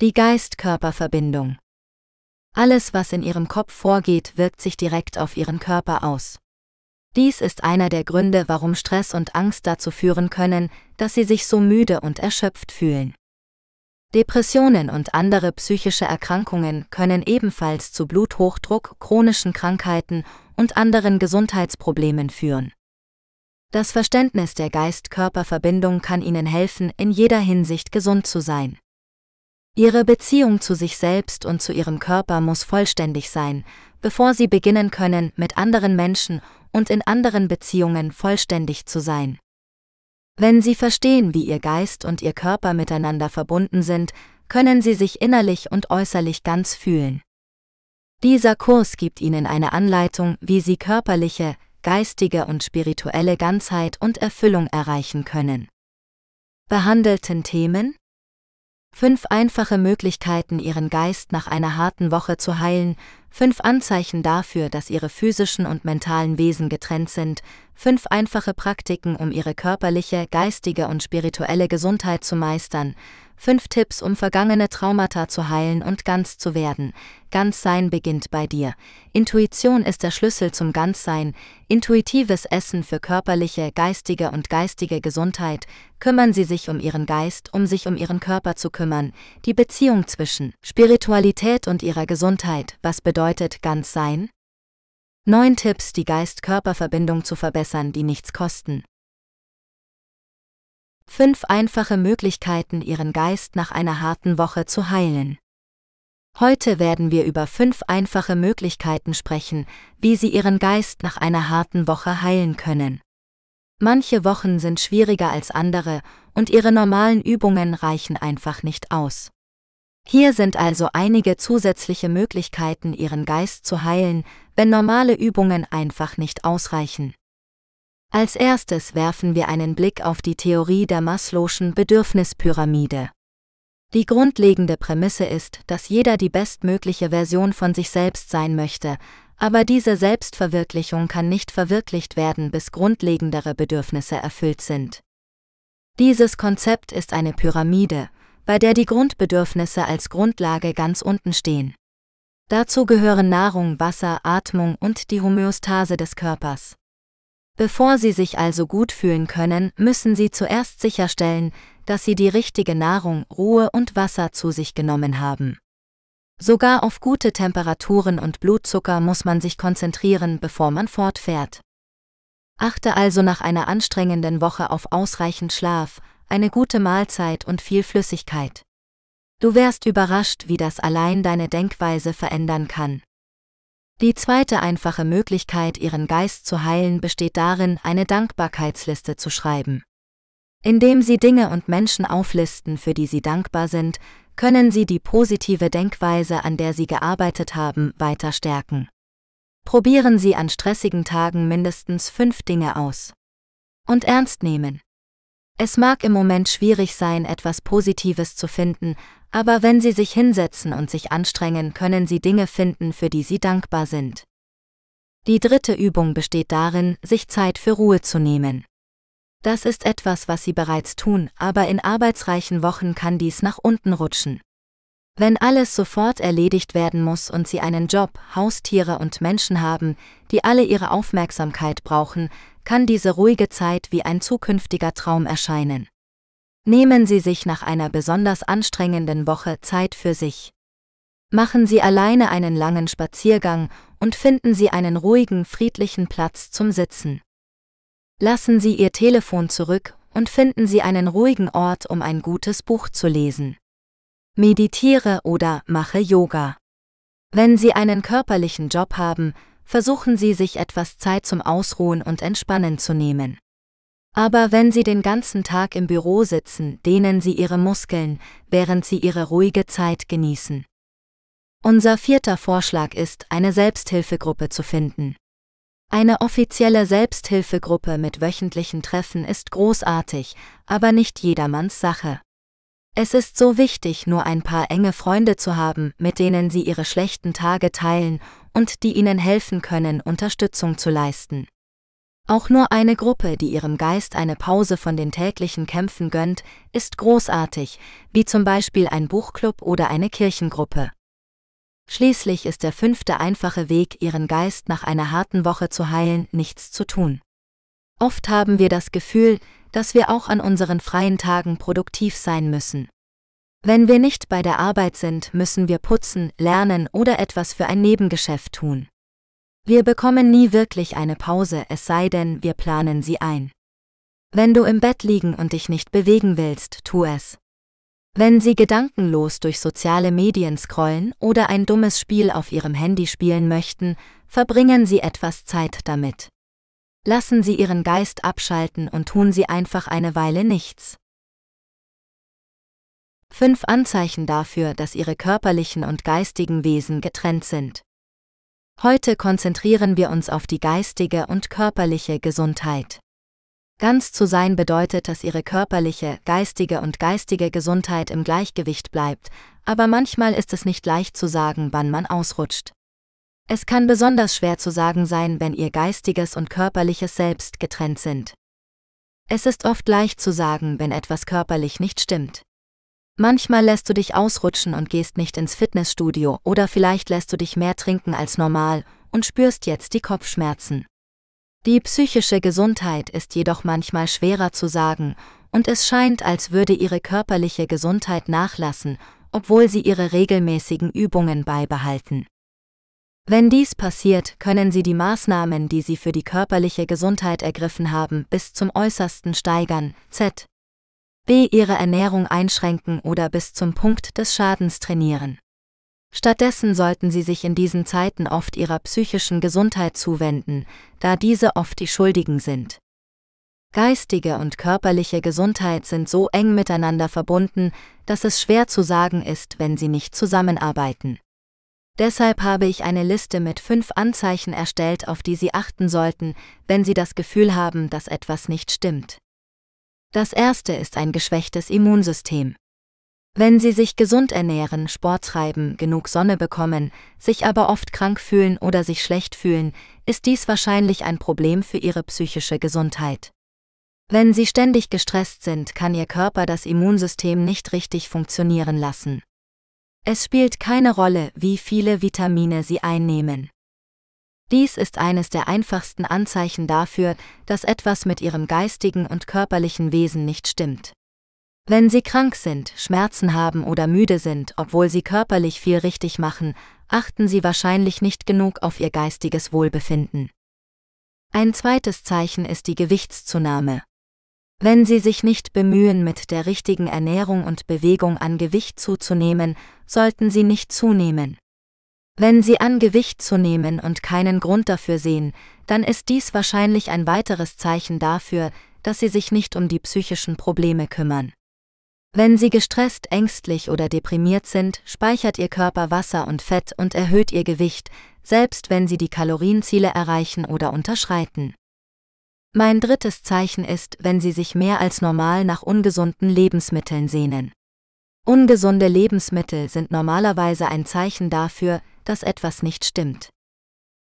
Die Geist-Körper-Verbindung. Alles, was in ihrem Kopf vorgeht, wirkt sich direkt auf ihren Körper aus. Dies ist einer der Gründe, warum Stress und Angst dazu führen können, dass sie sich so müde und erschöpft fühlen. Depressionen und andere psychische Erkrankungen können ebenfalls zu Bluthochdruck, chronischen Krankheiten und anderen Gesundheitsproblemen führen. Das Verständnis der Geist-Körper-Verbindung kann Ihnen helfen, in jeder Hinsicht gesund zu sein. Ihre Beziehung zu sich selbst und zu ihrem Körper muss vollständig sein, bevor sie beginnen können, mit anderen Menschen und in anderen Beziehungen vollständig zu sein. Wenn sie verstehen, wie ihr Geist und ihr Körper miteinander verbunden sind, können sie sich innerlich und äußerlich ganz fühlen. Dieser Kurs gibt ihnen eine Anleitung, wie sie körperliche, geistige und spirituelle Ganzheit und Erfüllung erreichen können. Behandelten Themen Fünf einfache Möglichkeiten, Ihren Geist nach einer harten Woche zu heilen, fünf Anzeichen dafür, dass Ihre physischen und mentalen Wesen getrennt sind, fünf einfache Praktiken, um Ihre körperliche, geistige und spirituelle Gesundheit zu meistern, Fünf Tipps, um vergangene Traumata zu heilen und ganz zu werden. Ganzsein beginnt bei dir. Intuition ist der Schlüssel zum Ganzsein. Intuitives Essen für körperliche, geistige und geistige Gesundheit. Kümmern Sie sich um Ihren Geist, um sich um Ihren Körper zu kümmern. Die Beziehung zwischen Spiritualität und Ihrer Gesundheit. Was bedeutet Ganzsein? Neun Tipps, die Geist-Körper-Verbindung zu verbessern, die nichts kosten. Fünf einfache Möglichkeiten, Ihren Geist nach einer harten Woche zu heilen. Heute werden wir über fünf einfache Möglichkeiten sprechen, wie Sie Ihren Geist nach einer harten Woche heilen können. Manche Wochen sind schwieriger als andere und Ihre normalen Übungen reichen einfach nicht aus. Hier sind also einige zusätzliche Möglichkeiten, Ihren Geist zu heilen, wenn normale Übungen einfach nicht ausreichen. Als erstes werfen wir einen Blick auf die Theorie der Maslow'schen Bedürfnispyramide. Die grundlegende Prämisse ist, dass jeder die bestmögliche Version von sich selbst sein möchte, aber diese Selbstverwirklichung kann nicht verwirklicht werden, bis grundlegendere Bedürfnisse erfüllt sind. Dieses Konzept ist eine Pyramide, bei der die Grundbedürfnisse als Grundlage ganz unten stehen. Dazu gehören Nahrung, Wasser, Atmung und die Homöostase des Körpers. Bevor sie sich also gut fühlen können, müssen sie zuerst sicherstellen, dass sie die richtige Nahrung, Ruhe und Wasser zu sich genommen haben. Sogar auf gute Temperaturen und Blutzucker muss man sich konzentrieren, bevor man fortfährt. Achte also nach einer anstrengenden Woche auf ausreichend Schlaf, eine gute Mahlzeit und viel Flüssigkeit. Du wärst überrascht, wie das allein deine Denkweise verändern kann. Die zweite einfache Möglichkeit, ihren Geist zu heilen, besteht darin, eine Dankbarkeitsliste zu schreiben. Indem Sie Dinge und Menschen auflisten, für die Sie dankbar sind, können Sie die positive Denkweise, an der Sie gearbeitet haben, weiter stärken. Probieren Sie an stressigen Tagen mindestens fünf Dinge aus. Und ernst nehmen. Es mag im Moment schwierig sein, etwas Positives zu finden, aber wenn sie sich hinsetzen und sich anstrengen, können sie Dinge finden, für die sie dankbar sind. Die dritte Übung besteht darin, sich Zeit für Ruhe zu nehmen. Das ist etwas, was sie bereits tun, aber in arbeitsreichen Wochen kann dies nach unten rutschen. Wenn alles sofort erledigt werden muss und sie einen Job, Haustiere und Menschen haben, die alle ihre Aufmerksamkeit brauchen, kann diese ruhige Zeit wie ein zukünftiger Traum erscheinen. Nehmen Sie sich nach einer besonders anstrengenden Woche Zeit für sich. Machen Sie alleine einen langen Spaziergang und finden Sie einen ruhigen, friedlichen Platz zum Sitzen. Lassen Sie Ihr Telefon zurück und finden Sie einen ruhigen Ort, um ein gutes Buch zu lesen. Meditiere oder mache Yoga. Wenn Sie einen körperlichen Job haben, versuchen Sie sich etwas Zeit zum Ausruhen und Entspannen zu nehmen. Aber wenn Sie den ganzen Tag im Büro sitzen, dehnen Sie Ihre Muskeln, während Sie Ihre ruhige Zeit genießen. Unser vierter Vorschlag ist, eine Selbsthilfegruppe zu finden. Eine offizielle Selbsthilfegruppe mit wöchentlichen Treffen ist großartig, aber nicht jedermanns Sache. Es ist so wichtig, nur ein paar enge Freunde zu haben, mit denen Sie Ihre schlechten Tage teilen und die Ihnen helfen können, Unterstützung zu leisten. Auch nur eine Gruppe, die ihrem Geist eine Pause von den täglichen Kämpfen gönnt, ist großartig, wie zum Beispiel ein Buchclub oder eine Kirchengruppe. Schließlich ist der fünfte einfache Weg, ihren Geist nach einer harten Woche zu heilen, nichts zu tun. Oft haben wir das Gefühl, dass wir auch an unseren freien Tagen produktiv sein müssen. Wenn wir nicht bei der Arbeit sind, müssen wir putzen, lernen oder etwas für ein Nebengeschäft tun. Wir bekommen nie wirklich eine Pause, es sei denn, wir planen sie ein. Wenn du im Bett liegen und dich nicht bewegen willst, tu es. Wenn sie gedankenlos durch soziale Medien scrollen oder ein dummes Spiel auf ihrem Handy spielen möchten, verbringen sie etwas Zeit damit. Lassen sie ihren Geist abschalten und tun sie einfach eine Weile nichts. Fünf Anzeichen dafür, dass ihre körperlichen und geistigen Wesen getrennt sind. Heute konzentrieren wir uns auf die geistige und körperliche Gesundheit. Ganz zu sein bedeutet, dass ihre körperliche, geistige und geistige Gesundheit im Gleichgewicht bleibt, aber manchmal ist es nicht leicht zu sagen, wann man ausrutscht. Es kann besonders schwer zu sagen sein, wenn ihr geistiges und körperliches Selbst getrennt sind. Es ist oft leicht zu sagen, wenn etwas körperlich nicht stimmt. Manchmal lässt du dich ausrutschen und gehst nicht ins Fitnessstudio oder vielleicht lässt du dich mehr trinken als normal und spürst jetzt die Kopfschmerzen. Die psychische Gesundheit ist jedoch manchmal schwerer zu sagen, und es scheint, als würde ihre körperliche Gesundheit nachlassen, obwohl sie ihre regelmäßigen Übungen beibehalten. Wenn dies passiert, können sie die Maßnahmen, die sie für die körperliche Gesundheit ergriffen haben, bis zum äußersten steigern, z b. ihre Ernährung einschränken oder bis zum Punkt des Schadens trainieren. Stattdessen sollten sie sich in diesen Zeiten oft ihrer psychischen Gesundheit zuwenden, da diese oft die Schuldigen sind. Geistige und körperliche Gesundheit sind so eng miteinander verbunden, dass es schwer zu sagen ist, wenn sie nicht zusammenarbeiten. Deshalb habe ich eine Liste mit fünf Anzeichen erstellt, auf die Sie achten sollten, wenn Sie das Gefühl haben, dass etwas nicht stimmt. Das erste ist ein geschwächtes Immunsystem. Wenn sie sich gesund ernähren, Sport treiben, genug Sonne bekommen, sich aber oft krank fühlen oder sich schlecht fühlen, ist dies wahrscheinlich ein Problem für ihre psychische Gesundheit. Wenn sie ständig gestresst sind, kann ihr Körper das Immunsystem nicht richtig funktionieren lassen. Es spielt keine Rolle, wie viele Vitamine sie einnehmen. Dies ist eines der einfachsten Anzeichen dafür, dass etwas mit ihrem geistigen und körperlichen Wesen nicht stimmt. Wenn Sie krank sind, Schmerzen haben oder müde sind, obwohl Sie körperlich viel richtig machen, achten Sie wahrscheinlich nicht genug auf Ihr geistiges Wohlbefinden. Ein zweites Zeichen ist die Gewichtszunahme. Wenn Sie sich nicht bemühen, mit der richtigen Ernährung und Bewegung an Gewicht zuzunehmen, sollten Sie nicht zunehmen. Wenn Sie an Gewicht zunehmen und keinen Grund dafür sehen, dann ist dies wahrscheinlich ein weiteres Zeichen dafür, dass Sie sich nicht um die psychischen Probleme kümmern. Wenn Sie gestresst, ängstlich oder deprimiert sind, speichert Ihr Körper Wasser und Fett und erhöht Ihr Gewicht, selbst wenn Sie die Kalorienziele erreichen oder unterschreiten. Mein drittes Zeichen ist, wenn Sie sich mehr als normal nach ungesunden Lebensmitteln sehnen. Ungesunde Lebensmittel sind normalerweise ein Zeichen dafür, dass etwas nicht stimmt.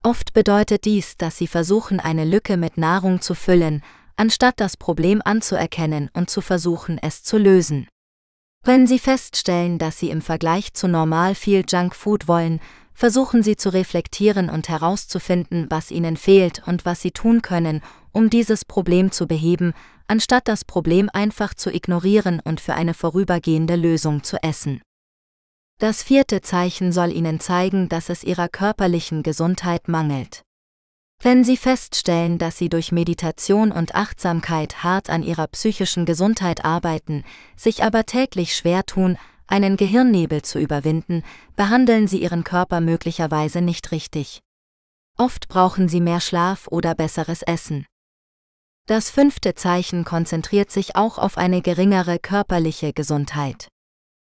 Oft bedeutet dies, dass sie versuchen, eine Lücke mit Nahrung zu füllen, anstatt das Problem anzuerkennen und zu versuchen, es zu lösen. Wenn sie feststellen, dass sie im Vergleich zu normal viel Junkfood wollen, versuchen sie zu reflektieren und herauszufinden, was ihnen fehlt und was sie tun können, um dieses Problem zu beheben, anstatt das Problem einfach zu ignorieren und für eine vorübergehende Lösung zu essen. Das vierte Zeichen soll ihnen zeigen, dass es ihrer körperlichen Gesundheit mangelt. Wenn Sie feststellen, dass Sie durch Meditation und Achtsamkeit hart an Ihrer psychischen Gesundheit arbeiten, sich aber täglich schwer tun, einen Gehirnnebel zu überwinden, behandeln Sie Ihren Körper möglicherweise nicht richtig. Oft brauchen Sie mehr Schlaf oder besseres Essen. Das fünfte Zeichen konzentriert sich auch auf eine geringere körperliche Gesundheit.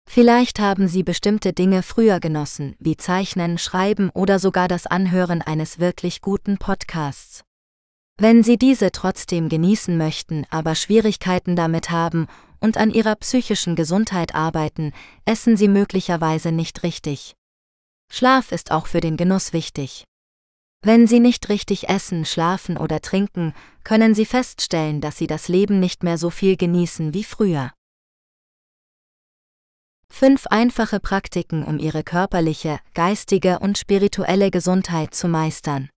Vielleicht haben Sie bestimmte Dinge früher genossen, wie Zeichnen, Schreiben oder sogar das Anhören eines wirklich guten Podcasts. Wenn Sie diese trotzdem genießen möchten, aber Schwierigkeiten damit haben und an Ihrer psychischen Gesundheit arbeiten, essen Sie möglicherweise nicht richtig. Schlaf ist auch für den Genuss wichtig. Wenn sie nicht richtig essen, schlafen oder trinken, können sie feststellen, dass sie das Leben nicht mehr so viel genießen wie früher. Fünf einfache Praktiken, um ihre körperliche, geistige und spirituelle Gesundheit zu meistern.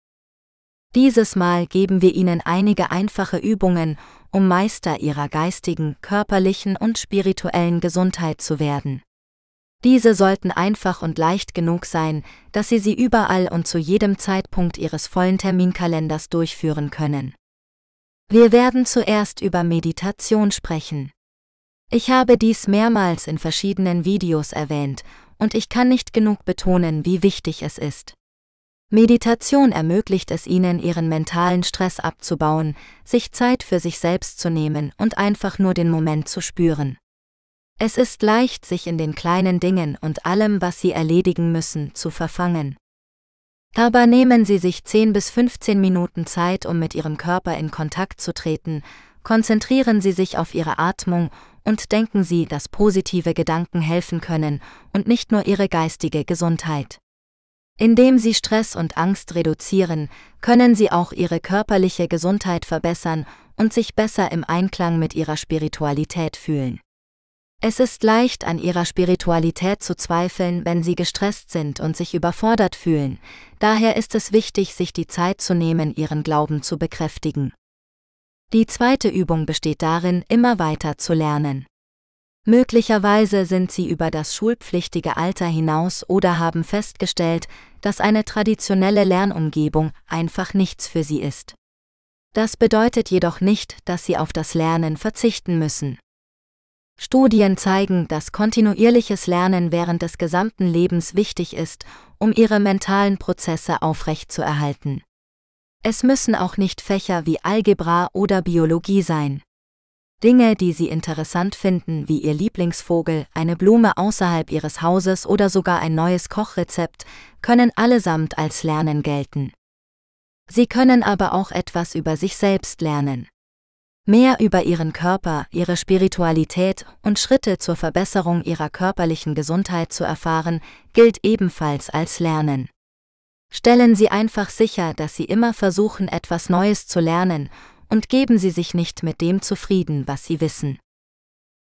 Dieses Mal geben wir Ihnen einige einfache Übungen, um Meister Ihrer geistigen, körperlichen und spirituellen Gesundheit zu werden. Diese sollten einfach und leicht genug sein, dass Sie sie überall und zu jedem Zeitpunkt Ihres vollen Terminkalenders durchführen können. Wir werden zuerst über Meditation sprechen. Ich habe dies mehrmals in verschiedenen Videos erwähnt und ich kann nicht genug betonen, wie wichtig es ist. Meditation ermöglicht es ihnen, ihren mentalen Stress abzubauen, sich Zeit für sich selbst zu nehmen und einfach nur den Moment zu spüren. Es ist leicht, sich in den kleinen Dingen und allem, was Sie erledigen müssen, zu verfangen. Dabei nehmen Sie sich 10 bis 15 Minuten Zeit, um mit Ihrem Körper in Kontakt zu treten, konzentrieren Sie sich auf Ihre Atmung und denken Sie, dass positive Gedanken helfen können und nicht nur Ihre geistige Gesundheit. Indem Sie Stress und Angst reduzieren, können Sie auch Ihre körperliche Gesundheit verbessern und sich besser im Einklang mit Ihrer Spiritualität fühlen. Es ist leicht, an ihrer Spiritualität zu zweifeln, wenn sie gestresst sind und sich überfordert fühlen, daher ist es wichtig, sich die Zeit zu nehmen, ihren Glauben zu bekräftigen. Die zweite Übung besteht darin, immer weiter zu lernen. Möglicherweise sind sie über das schulpflichtige Alter hinaus oder haben festgestellt, dass eine traditionelle Lernumgebung einfach nichts für sie ist. Das bedeutet jedoch nicht, dass sie auf das Lernen verzichten müssen. Studien zeigen, dass kontinuierliches Lernen während des gesamten Lebens wichtig ist, um ihre mentalen Prozesse aufrechtzuerhalten. Es müssen auch nicht Fächer wie Algebra oder Biologie sein. Dinge, die Sie interessant finden, wie Ihr Lieblingsvogel, eine Blume außerhalb Ihres Hauses oder sogar ein neues Kochrezept, können allesamt als Lernen gelten. Sie können aber auch etwas über sich selbst lernen. Mehr über ihren Körper, ihre Spiritualität und Schritte zur Verbesserung ihrer körperlichen Gesundheit zu erfahren, gilt ebenfalls als Lernen. Stellen Sie einfach sicher, dass Sie immer versuchen, etwas Neues zu lernen, und geben Sie sich nicht mit dem zufrieden, was Sie wissen.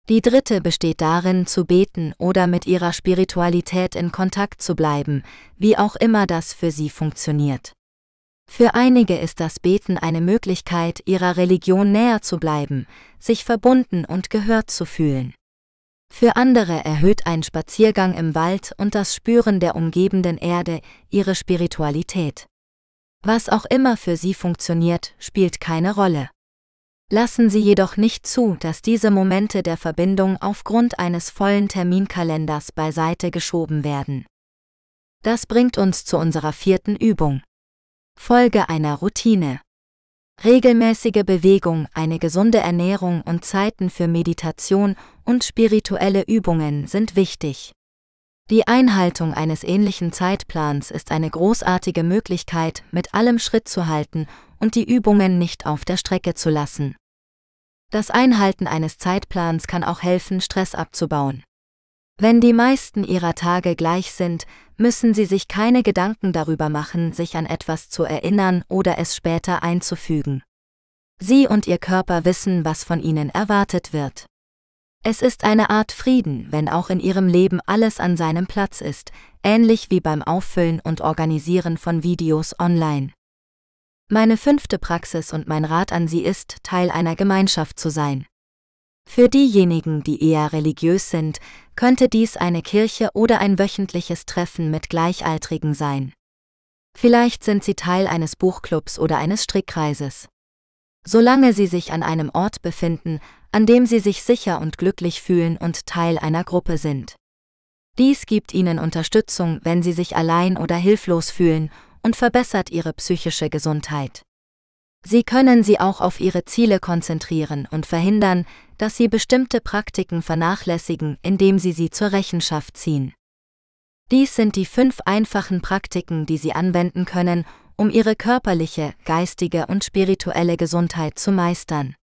Die dritte besteht darin, zu beten oder mit Ihrer Spiritualität in Kontakt zu bleiben, wie auch immer das für Sie funktioniert. Für einige ist das Beten eine Möglichkeit, ihrer Religion näher zu bleiben, sich verbunden und gehört zu fühlen. Für andere erhöht ein Spaziergang im Wald und das Spüren der umgebenden Erde ihre Spiritualität. Was auch immer für sie funktioniert, spielt keine Rolle. Lassen Sie jedoch nicht zu, dass diese Momente der Verbindung aufgrund eines vollen Terminkalenders beiseite geschoben werden. Das bringt uns zu unserer vierten Übung. Folge einer Routine. Regelmäßige Bewegung, eine gesunde Ernährung und Zeiten für Meditation und spirituelle Übungen sind wichtig. Die Einhaltung eines ähnlichen Zeitplans ist eine großartige Möglichkeit, mit allem Schritt zu halten und die Übungen nicht auf der Strecke zu lassen. Das Einhalten eines Zeitplans kann auch helfen, Stress abzubauen. Wenn die meisten ihrer Tage gleich sind, müssen sie sich keine Gedanken darüber machen, sich an etwas zu erinnern oder es später einzufügen. Sie und ihr Körper wissen, was von ihnen erwartet wird. Es ist eine Art Frieden, wenn auch in ihrem Leben alles an seinem Platz ist, ähnlich wie beim Auffüllen und Organisieren von Videos online. Meine fünfte Praxis und mein Rat an Sie ist, Teil einer Gemeinschaft zu sein. Für diejenigen, die eher religiös sind, könnte dies eine Kirche oder ein wöchentliches Treffen mit Gleichaltrigen sein. Vielleicht sind sie Teil eines Buchclubs oder eines Strickkreises. Solange sie sich an einem Ort befinden, an dem sie sich sicher und glücklich fühlen und Teil einer Gruppe sind. Dies gibt ihnen Unterstützung, wenn sie sich allein oder hilflos fühlen und verbessert ihre psychische Gesundheit. Sie können sie auch auf ihre Ziele konzentrieren und verhindern, dass sie bestimmte Praktiken vernachlässigen, indem sie sie zur Rechenschaft ziehen. Dies sind die fünf einfachen Praktiken, die Sie anwenden können, um Ihre körperliche, geistige und spirituelle Gesundheit zu meistern.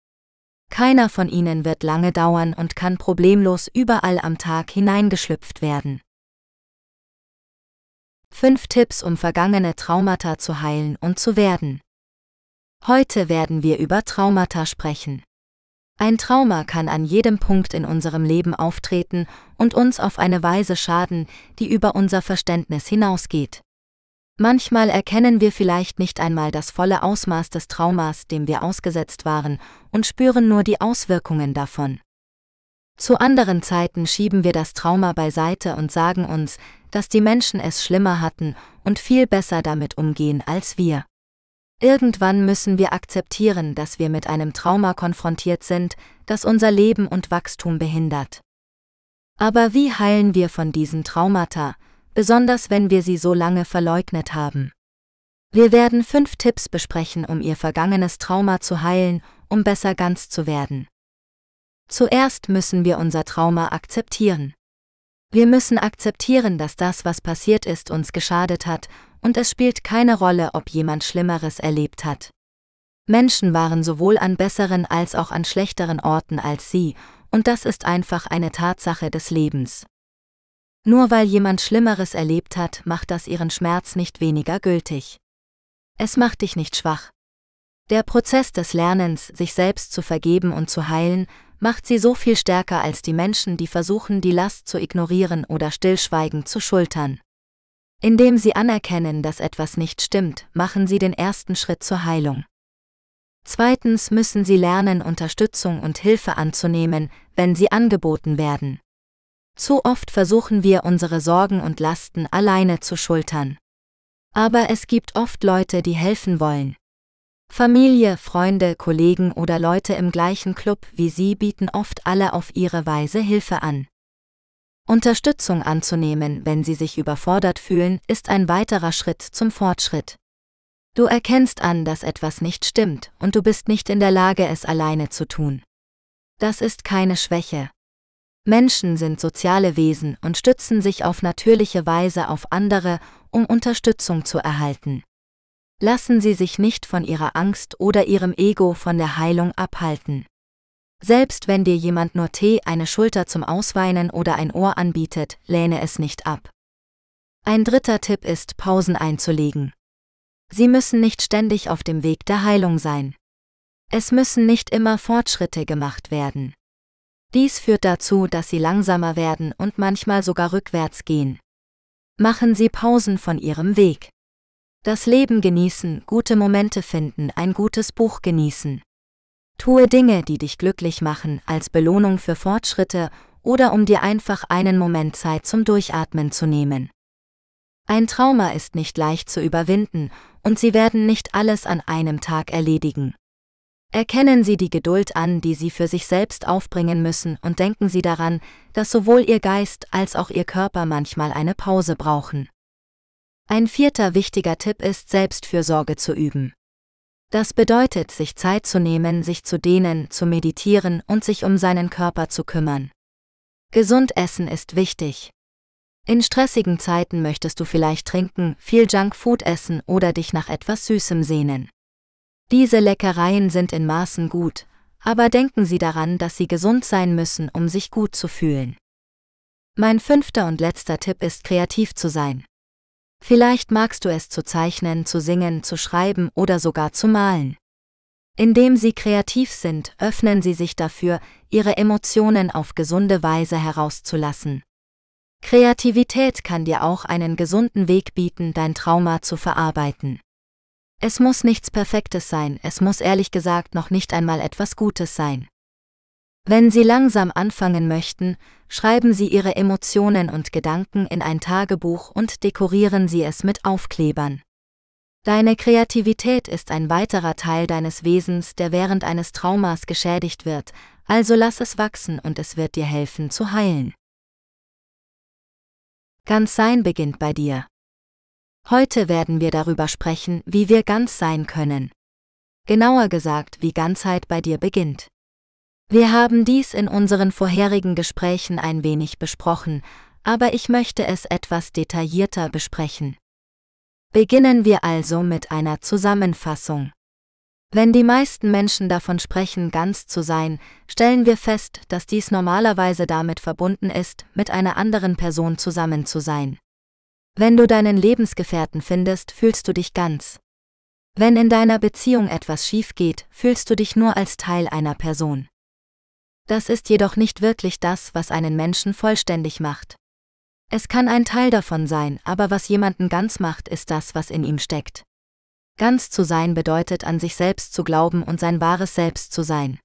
Keiner von ihnen wird lange dauern und kann problemlos überall am Tag hineingeschlüpft werden. Fünf Tipps, um vergangene Traumata zu heilen und zu werden. Heute werden wir über Traumata sprechen. Ein Trauma kann an jedem Punkt in unserem Leben auftreten und uns auf eine Weise schaden, die über unser Verständnis hinausgeht. Manchmal erkennen wir vielleicht nicht einmal das volle Ausmaß des Traumas, dem wir ausgesetzt waren, und spüren nur die Auswirkungen davon. Zu anderen Zeiten schieben wir das Trauma beiseite und sagen uns, dass die Menschen es schlimmer hatten und viel besser damit umgehen als wir. Irgendwann müssen wir akzeptieren, dass wir mit einem Trauma konfrontiert sind, das unser Leben und Wachstum behindert. Aber wie heilen wir von diesen Traumata, besonders wenn wir sie so lange verleugnet haben? Wir werden fünf Tipps besprechen, um ihr vergangenes Trauma zu heilen, um besser ganz zu werden. Zuerst müssen wir unser Trauma akzeptieren. Wir müssen akzeptieren, dass das, was passiert ist, uns geschadet hat und es spielt keine Rolle, ob jemand Schlimmeres erlebt hat. Menschen waren sowohl an besseren als auch an schlechteren Orten als sie, und das ist einfach eine Tatsache des Lebens. Nur weil jemand Schlimmeres erlebt hat, macht das ihren Schmerz nicht weniger gültig. Es macht dich nicht schwach. Der Prozess des Lernens, sich selbst zu vergeben und zu heilen, macht sie so viel stärker als die Menschen, die versuchen, die Last zu ignorieren oder stillschweigend zu schultern. Indem sie anerkennen, dass etwas nicht stimmt, machen sie den ersten Schritt zur Heilung. Zweitens müssen sie lernen, Unterstützung und Hilfe anzunehmen, wenn sie angeboten werden. Zu oft versuchen wir unsere Sorgen und Lasten alleine zu schultern. Aber es gibt oft Leute, die helfen wollen. Familie, Freunde, Kollegen oder Leute im gleichen Club wie Sie bieten oft alle auf ihre Weise Hilfe an. Unterstützung anzunehmen, wenn sie sich überfordert fühlen, ist ein weiterer Schritt zum Fortschritt. Du erkennst an, dass etwas nicht stimmt und du bist nicht in der Lage, es alleine zu tun. Das ist keine Schwäche. Menschen sind soziale Wesen und stützen sich auf natürliche Weise auf andere, um Unterstützung zu erhalten. Lassen Sie sich nicht von Ihrer Angst oder Ihrem Ego von der Heilung abhalten. Selbst wenn dir jemand nur Tee, eine Schulter zum Ausweinen oder ein Ohr anbietet, lehne es nicht ab. Ein dritter Tipp ist, Pausen einzulegen. Sie müssen nicht ständig auf dem Weg der Heilung sein. Es müssen nicht immer Fortschritte gemacht werden. Dies führt dazu, dass sie langsamer werden und manchmal sogar rückwärts gehen. Machen Sie Pausen von Ihrem Weg. Das Leben genießen, gute Momente finden, ein gutes Buch genießen. Tue Dinge, die dich glücklich machen, als Belohnung für Fortschritte oder um dir einfach einen Moment Zeit zum Durchatmen zu nehmen. Ein Trauma ist nicht leicht zu überwinden, und Sie werden nicht alles an einem Tag erledigen. Erkennen Sie die Geduld an, die Sie für sich selbst aufbringen müssen, und denken Sie daran, dass sowohl Ihr Geist als auch Ihr Körper manchmal eine Pause brauchen. Ein vierter wichtiger Tipp ist, Selbstfürsorge zu üben. Das bedeutet, sich Zeit zu nehmen, sich zu dehnen, zu meditieren und sich um seinen Körper zu kümmern. Gesund essen ist wichtig. In stressigen Zeiten möchtest du vielleicht trinken, viel Junkfood essen oder dich nach etwas Süßem sehnen. Diese Leckereien sind in Maßen gut, aber denken Sie daran, dass Sie gesund sein müssen, um sich gut zu fühlen. Mein fünfter und letzter Tipp ist kreativ zu sein. Vielleicht magst du es zu zeichnen, zu singen, zu schreiben oder sogar zu malen. Indem sie kreativ sind, öffnen sie sich dafür, ihre Emotionen auf gesunde Weise herauszulassen. Kreativität kann dir auch einen gesunden Weg bieten, dein Trauma zu verarbeiten. Es muss nichts Perfektes sein, es muss ehrlich gesagt noch nicht einmal etwas Gutes sein. Wenn Sie langsam anfangen möchten, schreiben Sie Ihre Emotionen und Gedanken in ein Tagebuch und dekorieren Sie es mit Aufklebern. Deine Kreativität ist ein weiterer Teil deines Wesens, der während eines Traumas geschädigt wird, also lass es wachsen und es wird dir helfen zu heilen. Ganz Sein beginnt bei dir. Heute werden wir darüber sprechen, wie wir ganz sein können. Genauer gesagt, wie Ganzheit bei dir beginnt. Wir haben dies in unseren vorherigen Gesprächen ein wenig besprochen, aber ich möchte es etwas detaillierter besprechen. Beginnen wir also mit einer Zusammenfassung. Wenn die meisten Menschen davon sprechen, ganz zu sein, stellen wir fest, dass dies normalerweise damit verbunden ist, mit einer anderen Person zusammen zu sein. Wenn du deinen Lebensgefährten findest, fühlst du dich ganz. Wenn in deiner Beziehung etwas schief geht, fühlst du dich nur als Teil einer Person. Das ist jedoch nicht wirklich das, was einen Menschen vollständig macht. Es kann ein Teil davon sein, aber was jemanden ganz macht, ist das, was in ihm steckt. Ganz zu sein bedeutet an sich selbst zu glauben und sein wahres Selbst zu sein.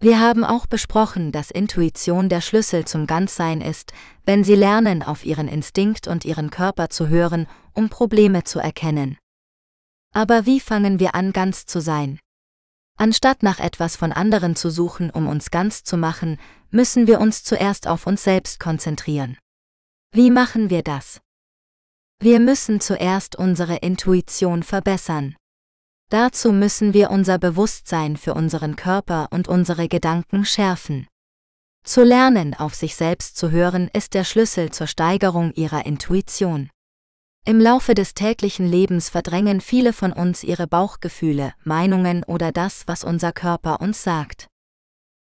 Wir haben auch besprochen, dass Intuition der Schlüssel zum Ganzsein ist, wenn Sie lernen, auf Ihren Instinkt und Ihren Körper zu hören, um Probleme zu erkennen. Aber wie fangen wir an, ganz zu sein? Anstatt nach etwas von anderen zu suchen, um uns ganz zu machen, müssen wir uns zuerst auf uns selbst konzentrieren. Wie machen wir das? Wir müssen zuerst unsere Intuition verbessern. Dazu müssen wir unser Bewusstsein für unseren Körper und unsere Gedanken schärfen. Zu lernen, auf sich selbst zu hören, ist der Schlüssel zur Steigerung ihrer Intuition. Im Laufe des täglichen Lebens verdrängen viele von uns ihre Bauchgefühle, Meinungen oder das, was unser Körper uns sagt.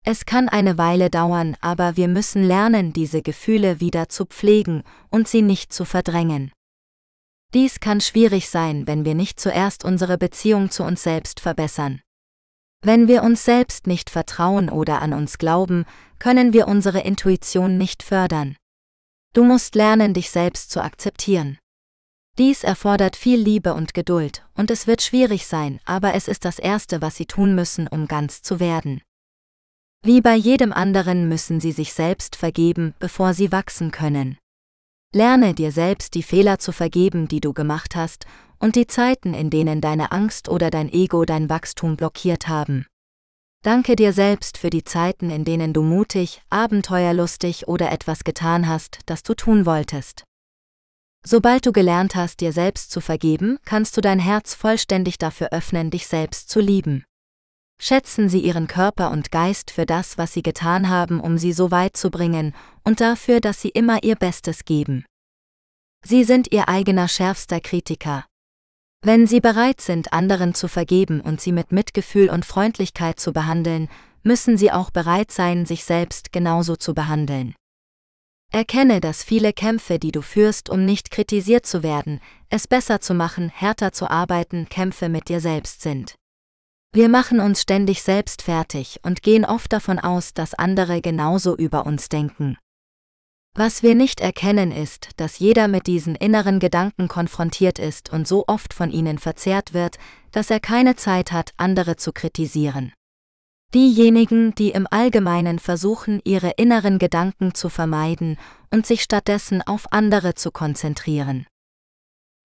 Es kann eine Weile dauern, aber wir müssen lernen, diese Gefühle wieder zu pflegen und sie nicht zu verdrängen. Dies kann schwierig sein, wenn wir nicht zuerst unsere Beziehung zu uns selbst verbessern. Wenn wir uns selbst nicht vertrauen oder an uns glauben, können wir unsere Intuition nicht fördern. Du musst lernen, dich selbst zu akzeptieren. Dies erfordert viel Liebe und Geduld, und es wird schwierig sein, aber es ist das Erste, was Sie tun müssen, um ganz zu werden. Wie bei jedem anderen müssen Sie sich selbst vergeben, bevor Sie wachsen können. Lerne dir selbst die Fehler zu vergeben, die du gemacht hast, und die Zeiten, in denen deine Angst oder dein Ego dein Wachstum blockiert haben. Danke dir selbst für die Zeiten, in denen du mutig, abenteuerlustig oder etwas getan hast, das du tun wolltest. Sobald du gelernt hast, dir selbst zu vergeben, kannst du dein Herz vollständig dafür öffnen, dich selbst zu lieben. Schätzen Sie Ihren Körper und Geist für das, was Sie getan haben, um Sie so weit zu bringen, und dafür, dass Sie immer Ihr Bestes geben. Sie sind Ihr eigener schärfster Kritiker. Wenn Sie bereit sind, anderen zu vergeben und sie mit Mitgefühl und Freundlichkeit zu behandeln, müssen Sie auch bereit sein, sich selbst genauso zu behandeln. Erkenne, dass viele Kämpfe, die du führst, um nicht kritisiert zu werden, es besser zu machen, härter zu arbeiten, Kämpfe mit dir selbst sind. Wir machen uns ständig selbst fertig und gehen oft davon aus, dass andere genauso über uns denken. Was wir nicht erkennen ist, dass jeder mit diesen inneren Gedanken konfrontiert ist und so oft von ihnen verzehrt wird, dass er keine Zeit hat, andere zu kritisieren. Diejenigen, die im Allgemeinen versuchen, ihre inneren Gedanken zu vermeiden und sich stattdessen auf andere zu konzentrieren.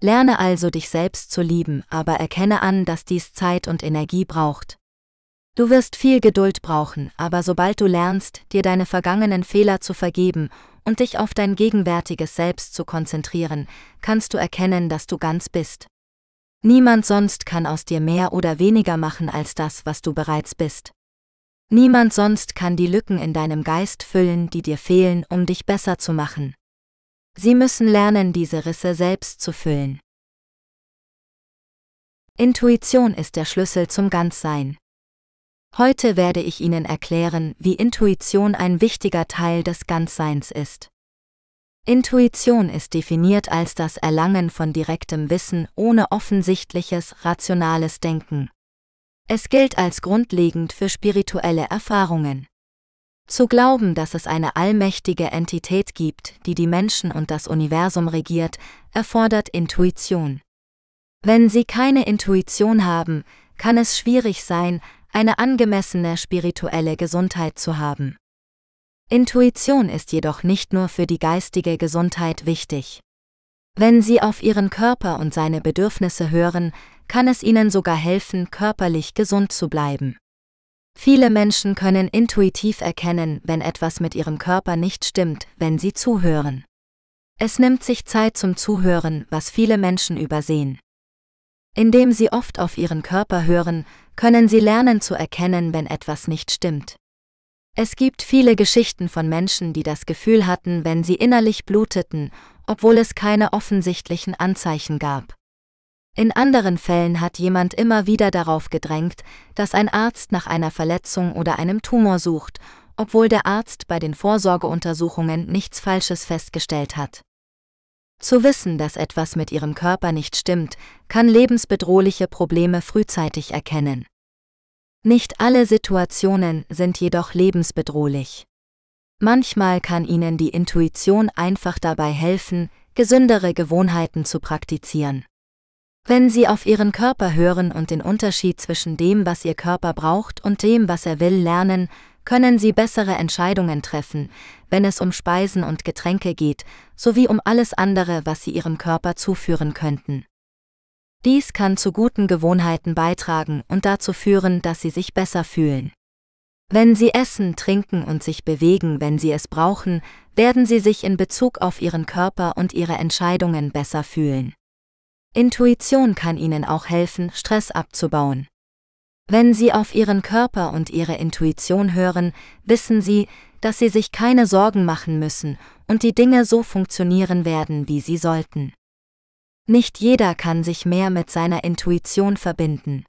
Lerne also dich selbst zu lieben, aber erkenne an, dass dies Zeit und Energie braucht. Du wirst viel Geduld brauchen, aber sobald du lernst, dir deine vergangenen Fehler zu vergeben und dich auf dein gegenwärtiges Selbst zu konzentrieren, kannst du erkennen, dass du ganz bist. Niemand sonst kann aus dir mehr oder weniger machen als das, was du bereits bist. Niemand sonst kann die Lücken in deinem Geist füllen, die dir fehlen, um dich besser zu machen. Sie müssen lernen, diese Risse selbst zu füllen. Intuition ist der Schlüssel zum Ganzsein. Heute werde ich Ihnen erklären, wie Intuition ein wichtiger Teil des Ganzseins ist. Intuition ist definiert als das Erlangen von direktem Wissen ohne offensichtliches, rationales Denken. Es gilt als grundlegend für spirituelle Erfahrungen. Zu glauben, dass es eine allmächtige Entität gibt, die die Menschen und das Universum regiert, erfordert Intuition. Wenn Sie keine Intuition haben, kann es schwierig sein, eine angemessene spirituelle Gesundheit zu haben. Intuition ist jedoch nicht nur für die geistige Gesundheit wichtig. Wenn Sie auf Ihren Körper und seine Bedürfnisse hören, kann es ihnen sogar helfen, körperlich gesund zu bleiben. Viele Menschen können intuitiv erkennen, wenn etwas mit ihrem Körper nicht stimmt, wenn sie zuhören. Es nimmt sich Zeit zum Zuhören, was viele Menschen übersehen. Indem sie oft auf ihren Körper hören, können sie lernen zu erkennen, wenn etwas nicht stimmt. Es gibt viele Geschichten von Menschen, die das Gefühl hatten, wenn sie innerlich bluteten, obwohl es keine offensichtlichen Anzeichen gab. In anderen Fällen hat jemand immer wieder darauf gedrängt, dass ein Arzt nach einer Verletzung oder einem Tumor sucht, obwohl der Arzt bei den Vorsorgeuntersuchungen nichts Falsches festgestellt hat. Zu wissen, dass etwas mit ihrem Körper nicht stimmt, kann lebensbedrohliche Probleme frühzeitig erkennen. Nicht alle Situationen sind jedoch lebensbedrohlich. Manchmal kann ihnen die Intuition einfach dabei helfen, gesündere Gewohnheiten zu praktizieren. Wenn Sie auf Ihren Körper hören und den Unterschied zwischen dem, was Ihr Körper braucht und dem, was er will, lernen, können Sie bessere Entscheidungen treffen, wenn es um Speisen und Getränke geht, sowie um alles andere, was Sie Ihrem Körper zuführen könnten. Dies kann zu guten Gewohnheiten beitragen und dazu führen, dass Sie sich besser fühlen. Wenn Sie essen, trinken und sich bewegen, wenn Sie es brauchen, werden Sie sich in Bezug auf Ihren Körper und Ihre Entscheidungen besser fühlen. Intuition kann Ihnen auch helfen, Stress abzubauen. Wenn Sie auf Ihren Körper und Ihre Intuition hören, wissen Sie, dass Sie sich keine Sorgen machen müssen und die Dinge so funktionieren werden, wie sie sollten. Nicht jeder kann sich mehr mit seiner Intuition verbinden.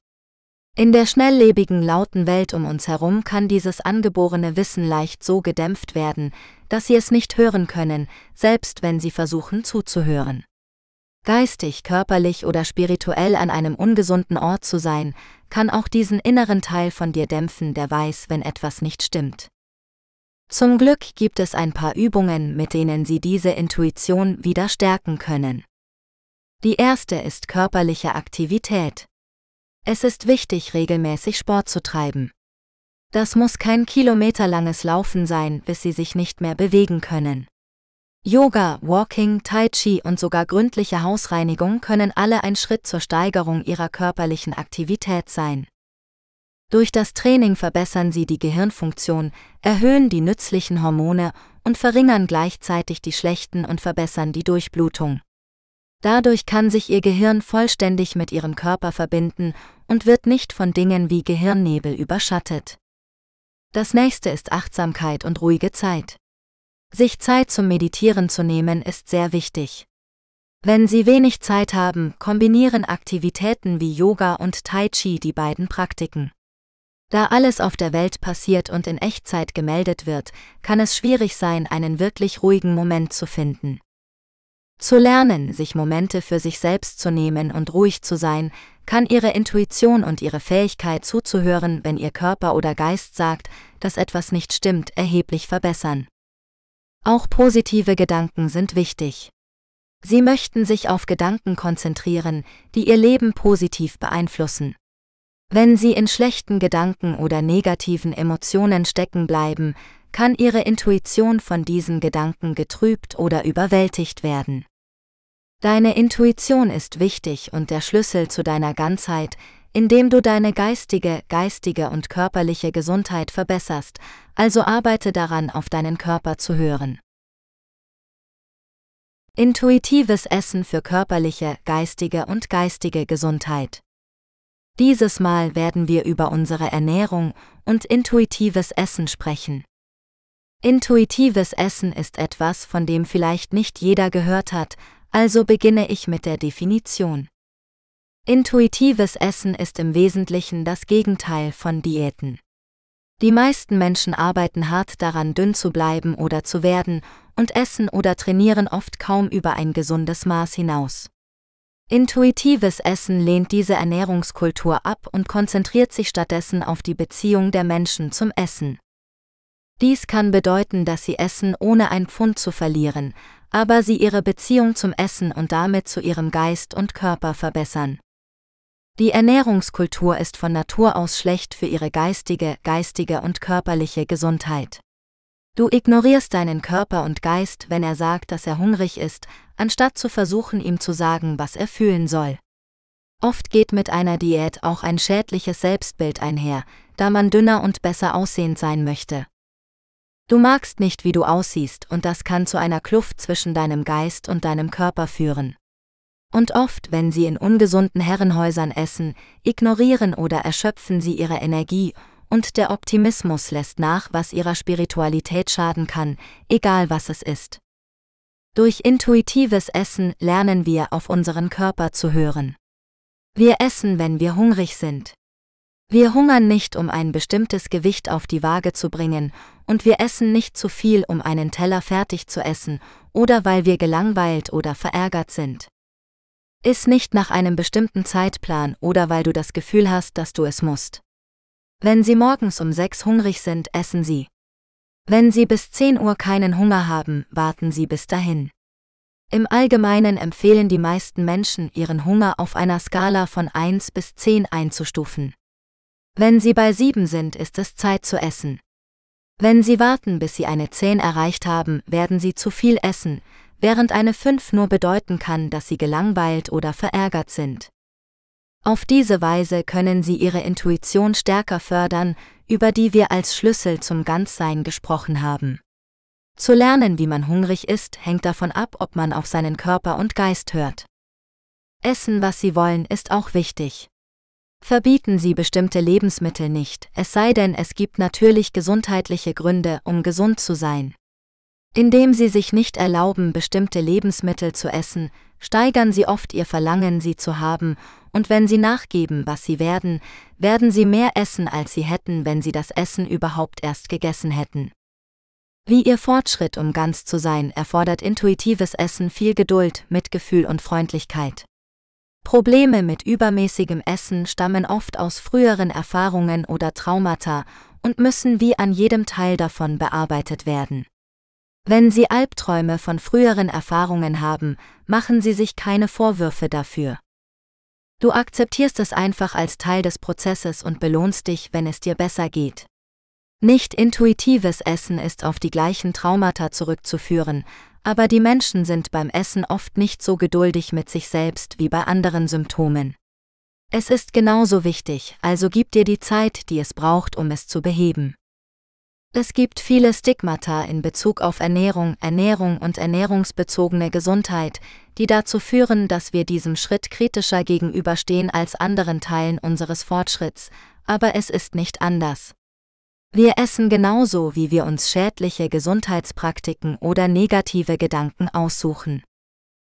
In der schnelllebigen lauten Welt um uns herum kann dieses angeborene Wissen leicht so gedämpft werden, dass Sie es nicht hören können, selbst wenn Sie versuchen zuzuhören. Geistig, körperlich oder spirituell an einem ungesunden Ort zu sein, kann auch diesen inneren Teil von dir dämpfen, der weiß, wenn etwas nicht stimmt. Zum Glück gibt es ein paar Übungen, mit denen sie diese Intuition wieder stärken können. Die erste ist körperliche Aktivität. Es ist wichtig, regelmäßig Sport zu treiben. Das muss kein kilometerlanges Laufen sein, bis sie sich nicht mehr bewegen können. Yoga, Walking, Tai Chi und sogar gründliche Hausreinigung können alle ein Schritt zur Steigerung ihrer körperlichen Aktivität sein. Durch das Training verbessern sie die Gehirnfunktion, erhöhen die nützlichen Hormone und verringern gleichzeitig die schlechten und verbessern die Durchblutung. Dadurch kann sich ihr Gehirn vollständig mit ihrem Körper verbinden und wird nicht von Dingen wie Gehirnnebel überschattet. Das nächste ist Achtsamkeit und ruhige Zeit. Sich Zeit zum Meditieren zu nehmen ist sehr wichtig. Wenn Sie wenig Zeit haben, kombinieren Aktivitäten wie Yoga und Tai Chi die beiden Praktiken. Da alles auf der Welt passiert und in Echtzeit gemeldet wird, kann es schwierig sein, einen wirklich ruhigen Moment zu finden. Zu lernen, sich Momente für sich selbst zu nehmen und ruhig zu sein, kann Ihre Intuition und Ihre Fähigkeit zuzuhören, wenn Ihr Körper oder Geist sagt, dass etwas nicht stimmt, erheblich verbessern. Auch positive Gedanken sind wichtig. Sie möchten sich auf Gedanken konzentrieren, die ihr Leben positiv beeinflussen. Wenn Sie in schlechten Gedanken oder negativen Emotionen stecken bleiben, kann Ihre Intuition von diesen Gedanken getrübt oder überwältigt werden. Deine Intuition ist wichtig und der Schlüssel zu deiner Ganzheit, indem du deine geistige, geistige und körperliche Gesundheit verbesserst, also arbeite daran, auf deinen Körper zu hören. Intuitives Essen für körperliche, geistige und geistige Gesundheit. Dieses Mal werden wir über unsere Ernährung und intuitives Essen sprechen. Intuitives Essen ist etwas, von dem vielleicht nicht jeder gehört hat, also beginne ich mit der Definition. Intuitives Essen ist im Wesentlichen das Gegenteil von Diäten. Die meisten Menschen arbeiten hart daran, dünn zu bleiben oder zu werden und essen oder trainieren oft kaum über ein gesundes Maß hinaus. Intuitives Essen lehnt diese Ernährungskultur ab und konzentriert sich stattdessen auf die Beziehung der Menschen zum Essen. Dies kann bedeuten, dass sie essen, ohne ein Pfund zu verlieren, aber sie ihre Beziehung zum Essen und damit zu ihrem Geist und Körper verbessern. Die Ernährungskultur ist von Natur aus schlecht für ihre geistige, geistige und körperliche Gesundheit. Du ignorierst deinen Körper und Geist, wenn er sagt, dass er hungrig ist, anstatt zu versuchen, ihm zu sagen, was er fühlen soll. Oft geht mit einer Diät auch ein schädliches Selbstbild einher, da man dünner und besser aussehend sein möchte. Du magst nicht, wie du aussiehst, und das kann zu einer Kluft zwischen deinem Geist und deinem Körper führen. Und oft, wenn sie in ungesunden Herrenhäusern essen, ignorieren oder erschöpfen sie ihre Energie, und der Optimismus lässt nach, was ihrer Spiritualität schaden kann, egal was es ist. Durch intuitives Essen lernen wir auf unseren Körper zu hören. Wir essen, wenn wir hungrig sind. Wir hungern nicht, um ein bestimmtes Gewicht auf die Waage zu bringen, und wir essen nicht zu viel, um einen Teller fertig zu essen, oder weil wir gelangweilt oder verärgert sind. Iss nicht nach einem bestimmten Zeitplan oder weil du das Gefühl hast, dass du es musst. Wenn Sie morgens um sechs hungrig sind, essen Sie. Wenn Sie bis 10 Uhr keinen Hunger haben, warten Sie bis dahin. Im Allgemeinen empfehlen die meisten Menschen, ihren Hunger auf einer Skala von 1 bis 10 einzustufen. Wenn Sie bei 7 sind, ist es Zeit zu essen. Wenn Sie warten, bis Sie eine 10 erreicht haben, werden Sie zu viel essen, während eine 5 nur bedeuten kann, dass sie gelangweilt oder verärgert sind. Auf diese Weise können sie ihre Intuition stärker fördern, über die wir als Schlüssel zum Ganzsein gesprochen haben. Zu lernen, wie man hungrig ist, hängt davon ab, ob man auf seinen Körper und Geist hört. Essen, was Sie wollen, ist auch wichtig. Verbieten Sie bestimmte Lebensmittel nicht, es sei denn, es gibt natürlich gesundheitliche Gründe, um gesund zu sein. Indem sie sich nicht erlauben, bestimmte Lebensmittel zu essen, steigern sie oft ihr Verlangen, sie zu haben, und wenn sie nachgeben, was sie werden, werden sie mehr essen, als sie hätten, wenn sie das Essen überhaupt erst gegessen hätten. Wie ihr Fortschritt, um ganz zu sein, erfordert intuitives Essen viel Geduld, Mitgefühl und Freundlichkeit. Probleme mit übermäßigem Essen stammen oft aus früheren Erfahrungen oder Traumata und müssen wie an jedem Teil davon bearbeitet werden. Wenn Sie Albträume von früheren Erfahrungen haben, machen Sie sich keine Vorwürfe dafür. Du akzeptierst es einfach als Teil des Prozesses und belohnst dich, wenn es dir besser geht. Nicht intuitives Essen ist auf die gleichen Traumata zurückzuführen, aber die Menschen sind beim Essen oft nicht so geduldig mit sich selbst wie bei anderen Symptomen. Es ist genauso wichtig, also gib dir die Zeit, die es braucht, um es zu beheben. Es gibt viele Stigmata in Bezug auf Ernährung, Ernährung und ernährungsbezogene Gesundheit, die dazu führen, dass wir diesem Schritt kritischer gegenüberstehen als anderen Teilen unseres Fortschritts, aber es ist nicht anders. Wir essen genauso, wie wir uns schädliche Gesundheitspraktiken oder negative Gedanken aussuchen.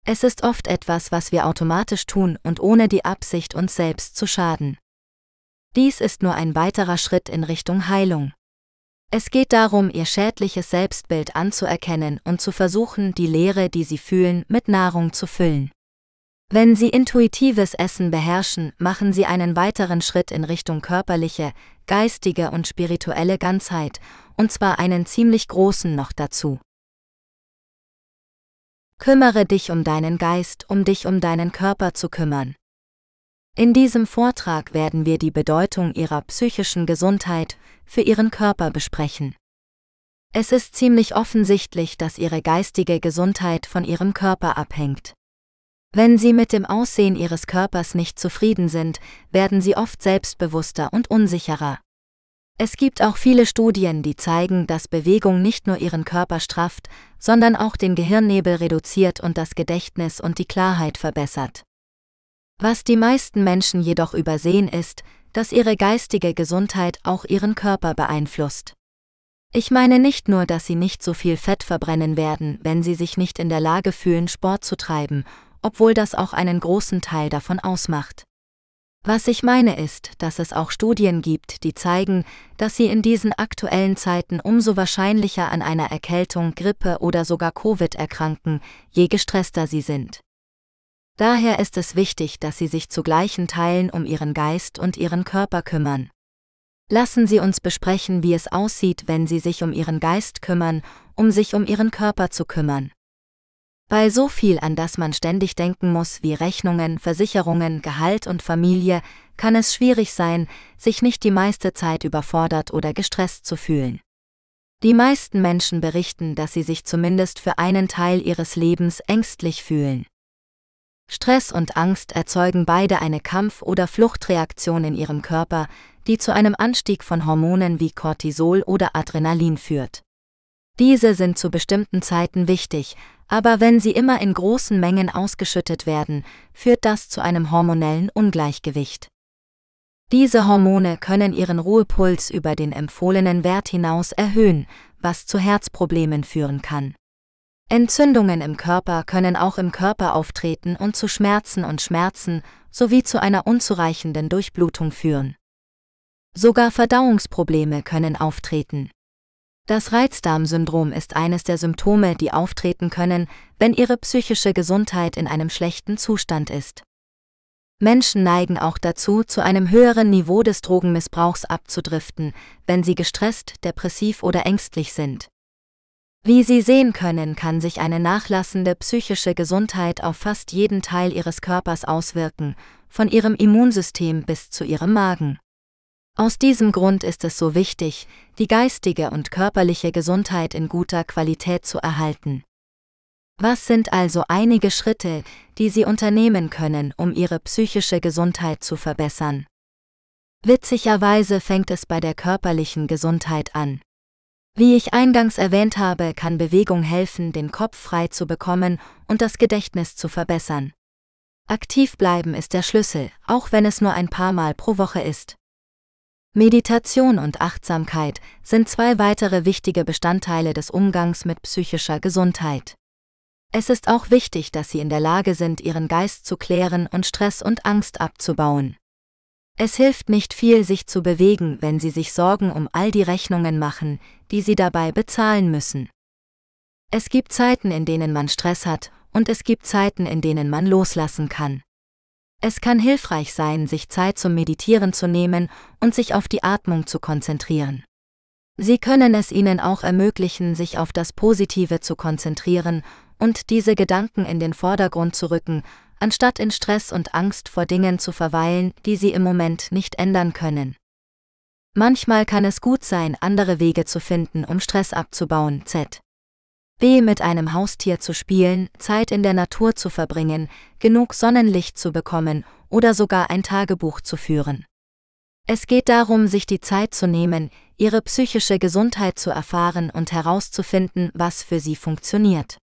Es ist oft etwas, was wir automatisch tun und ohne die Absicht, uns selbst zu schaden. Dies ist nur ein weiterer Schritt in Richtung Heilung. Es geht darum, ihr schädliches Selbstbild anzuerkennen und zu versuchen, die Leere, die sie fühlen, mit Nahrung zu füllen. Wenn sie intuitives Essen beherrschen, machen sie einen weiteren Schritt in Richtung körperliche, geistige und spirituelle Ganzheit, und zwar einen ziemlich großen noch dazu. Kümmere dich um deinen Geist, um dich um deinen Körper zu kümmern. In diesem Vortrag werden wir die Bedeutung ihrer psychischen Gesundheit für ihren Körper besprechen. Es ist ziemlich offensichtlich, dass ihre geistige Gesundheit von ihrem Körper abhängt. Wenn sie mit dem Aussehen ihres Körpers nicht zufrieden sind, werden sie oft selbstbewusster und unsicherer. Es gibt auch viele Studien, die zeigen, dass Bewegung nicht nur ihren Körper strafft, sondern auch den Gehirnnebel reduziert und das Gedächtnis und die Klarheit verbessert. Was die meisten Menschen jedoch übersehen ist, dass ihre geistige Gesundheit auch ihren Körper beeinflusst. Ich meine nicht nur, dass sie nicht so viel Fett verbrennen werden, wenn sie sich nicht in der Lage fühlen, Sport zu treiben, obwohl das auch einen großen Teil davon ausmacht. Was ich meine ist, dass es auch Studien gibt, die zeigen, dass sie in diesen aktuellen Zeiten umso wahrscheinlicher an einer Erkältung, Grippe oder sogar Covid erkranken, je gestresster sie sind. Daher ist es wichtig, dass Sie sich zu gleichen Teilen um Ihren Geist und Ihren Körper kümmern. Lassen Sie uns besprechen, wie es aussieht, wenn Sie sich um Ihren Geist kümmern, um sich um Ihren Körper zu kümmern. Bei so viel, an das man ständig denken muss, wie Rechnungen, Versicherungen, Gehalt und Familie, kann es schwierig sein, sich nicht die meiste Zeit überfordert oder gestresst zu fühlen. Die meisten Menschen berichten, dass sie sich zumindest für einen Teil ihres Lebens ängstlich fühlen. Stress und Angst erzeugen beide eine Kampf- oder Fluchtreaktion in ihrem Körper, die zu einem Anstieg von Hormonen wie Cortisol oder Adrenalin führt. Diese sind zu bestimmten Zeiten wichtig, aber wenn sie immer in großen Mengen ausgeschüttet werden, führt das zu einem hormonellen Ungleichgewicht. Diese Hormone können ihren Ruhepuls über den empfohlenen Wert hinaus erhöhen, was zu Herzproblemen führen kann. Entzündungen im Körper können auch im Körper auftreten und zu Schmerzen und Schmerzen sowie zu einer unzureichenden Durchblutung führen. Sogar Verdauungsprobleme können auftreten. Das Reizdarmsyndrom ist eines der Symptome, die auftreten können, wenn ihre psychische Gesundheit in einem schlechten Zustand ist. Menschen neigen auch dazu, zu einem höheren Niveau des Drogenmissbrauchs abzudriften, wenn sie gestresst, depressiv oder ängstlich sind. Wie Sie sehen können, kann sich eine nachlassende psychische Gesundheit auf fast jeden Teil Ihres Körpers auswirken, von Ihrem Immunsystem bis zu Ihrem Magen. Aus diesem Grund ist es so wichtig, die geistige und körperliche Gesundheit in guter Qualität zu erhalten. Was sind also einige Schritte, die Sie unternehmen können, um Ihre psychische Gesundheit zu verbessern? Witzigerweise fängt es bei der körperlichen Gesundheit an. Wie ich eingangs erwähnt habe, kann Bewegung helfen, den Kopf frei zu bekommen und das Gedächtnis zu verbessern. Aktiv bleiben ist der Schlüssel, auch wenn es nur ein paar Mal pro Woche ist. Meditation und Achtsamkeit sind zwei weitere wichtige Bestandteile des Umgangs mit psychischer Gesundheit. Es ist auch wichtig, dass Sie in der Lage sind, Ihren Geist zu klären und Stress und Angst abzubauen. Es hilft nicht viel, sich zu bewegen, wenn Sie sich Sorgen um all die Rechnungen machen, die Sie dabei bezahlen müssen. Es gibt Zeiten, in denen man Stress hat, und es gibt Zeiten, in denen man loslassen kann. Es kann hilfreich sein, sich Zeit zum Meditieren zu nehmen und sich auf die Atmung zu konzentrieren. Sie können es Ihnen auch ermöglichen, sich auf das Positive zu konzentrieren und diese Gedanken in den Vordergrund zu rücken, anstatt in Stress und Angst vor Dingen zu verweilen, die sie im Moment nicht ändern können. Manchmal kann es gut sein, andere Wege zu finden, um Stress abzubauen, z. B. Mit einem Haustier zu spielen, Zeit in der Natur zu verbringen, genug Sonnenlicht zu bekommen oder sogar ein Tagebuch zu führen. Es geht darum, sich die Zeit zu nehmen, ihre psychische Gesundheit zu erfahren und herauszufinden, was für sie funktioniert.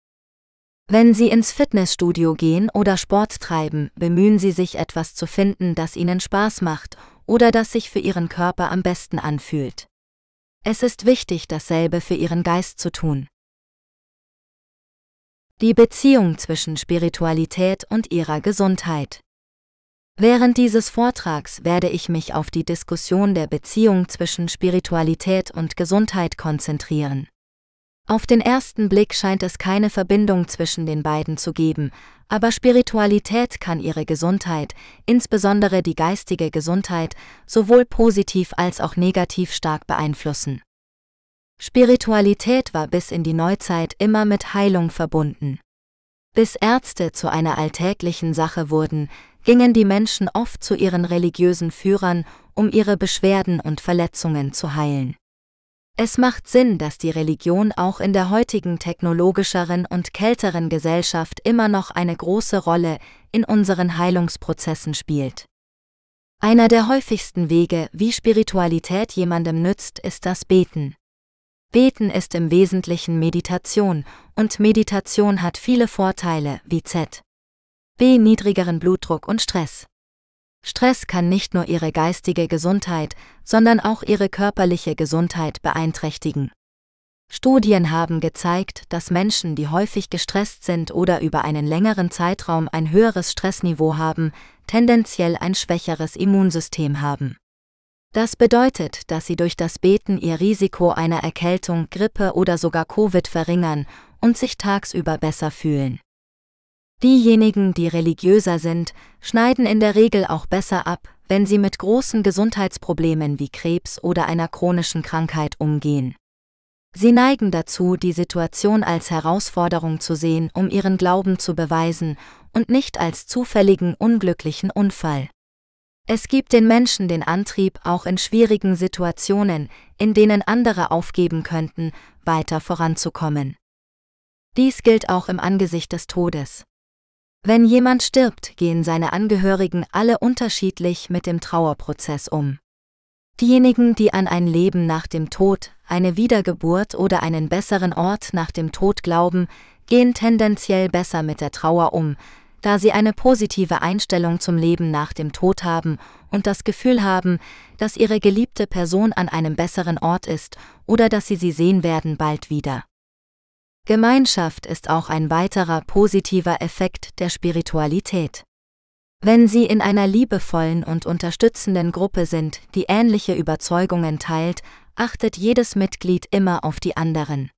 Wenn Sie ins Fitnessstudio gehen oder Sport treiben, bemühen Sie sich etwas zu finden, das Ihnen Spaß macht oder das sich für Ihren Körper am besten anfühlt. Es ist wichtig, dasselbe für Ihren Geist zu tun. Die Beziehung zwischen Spiritualität und Ihrer Gesundheit. Während dieses Vortrags werde ich mich auf die Diskussion der Beziehung zwischen Spiritualität und Gesundheit konzentrieren. Auf den ersten Blick scheint es keine Verbindung zwischen den beiden zu geben, aber Spiritualität kann ihre Gesundheit, insbesondere die geistige Gesundheit, sowohl positiv als auch negativ stark beeinflussen. Spiritualität war bis in die Neuzeit immer mit Heilung verbunden. Bis Ärzte zu einer alltäglichen Sache wurden, gingen die Menschen oft zu ihren religiösen Führern, um ihre Beschwerden und Verletzungen zu heilen. Es macht Sinn, dass die Religion auch in der heutigen technologischeren und kälteren Gesellschaft immer noch eine große Rolle in unseren Heilungsprozessen spielt. Einer der häufigsten Wege, wie Spiritualität jemandem nützt, ist das Beten. Beten ist im Wesentlichen Meditation, und Meditation hat viele Vorteile, wie Z. B. niedrigeren Blutdruck und Stress. Stress kann nicht nur ihre geistige Gesundheit, sondern auch ihre körperliche Gesundheit beeinträchtigen. Studien haben gezeigt, dass Menschen, die häufig gestresst sind oder über einen längeren Zeitraum ein höheres Stressniveau haben, tendenziell ein schwächeres Immunsystem haben. Das bedeutet, dass sie durch das Beten ihr Risiko einer Erkältung, Grippe oder sogar Covid verringern und sich tagsüber besser fühlen. Diejenigen, die religiöser sind, schneiden in der Regel auch besser ab, wenn sie mit großen Gesundheitsproblemen wie Krebs oder einer chronischen Krankheit umgehen. Sie neigen dazu, die Situation als Herausforderung zu sehen, um ihren Glauben zu beweisen, und nicht als zufälligen unglücklichen Unfall. Es gibt den Menschen den Antrieb, auch in schwierigen Situationen, in denen andere aufgeben könnten, weiter voranzukommen. Dies gilt auch im Angesicht des Todes. Wenn jemand stirbt, gehen seine Angehörigen alle unterschiedlich mit dem Trauerprozess um. Diejenigen, die an ein Leben nach dem Tod, eine Wiedergeburt oder einen besseren Ort nach dem Tod glauben, gehen tendenziell besser mit der Trauer um, da sie eine positive Einstellung zum Leben nach dem Tod haben und das Gefühl haben, dass ihre geliebte Person an einem besseren Ort ist oder dass sie sie sehen werden bald wieder. Gemeinschaft ist auch ein weiterer positiver Effekt der Spiritualität. Wenn Sie in einer liebevollen und unterstützenden Gruppe sind, die ähnliche Überzeugungen teilt, achtet jedes Mitglied immer auf die anderen.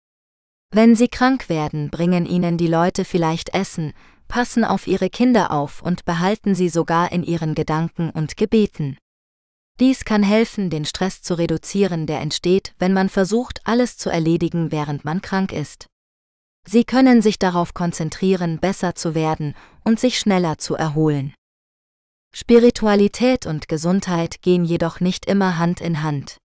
Wenn Sie krank werden, bringen Ihnen die Leute vielleicht Essen, passen auf Ihre Kinder auf und behalten sie sogar in Ihren Gedanken und Gebeten. Dies kann helfen, den Stress zu reduzieren, der entsteht, wenn man versucht, alles zu erledigen, während man krank ist. Sie können sich darauf konzentrieren, besser zu werden und sich schneller zu erholen. Spiritualität und Gesundheit gehen jedoch nicht immer Hand in Hand.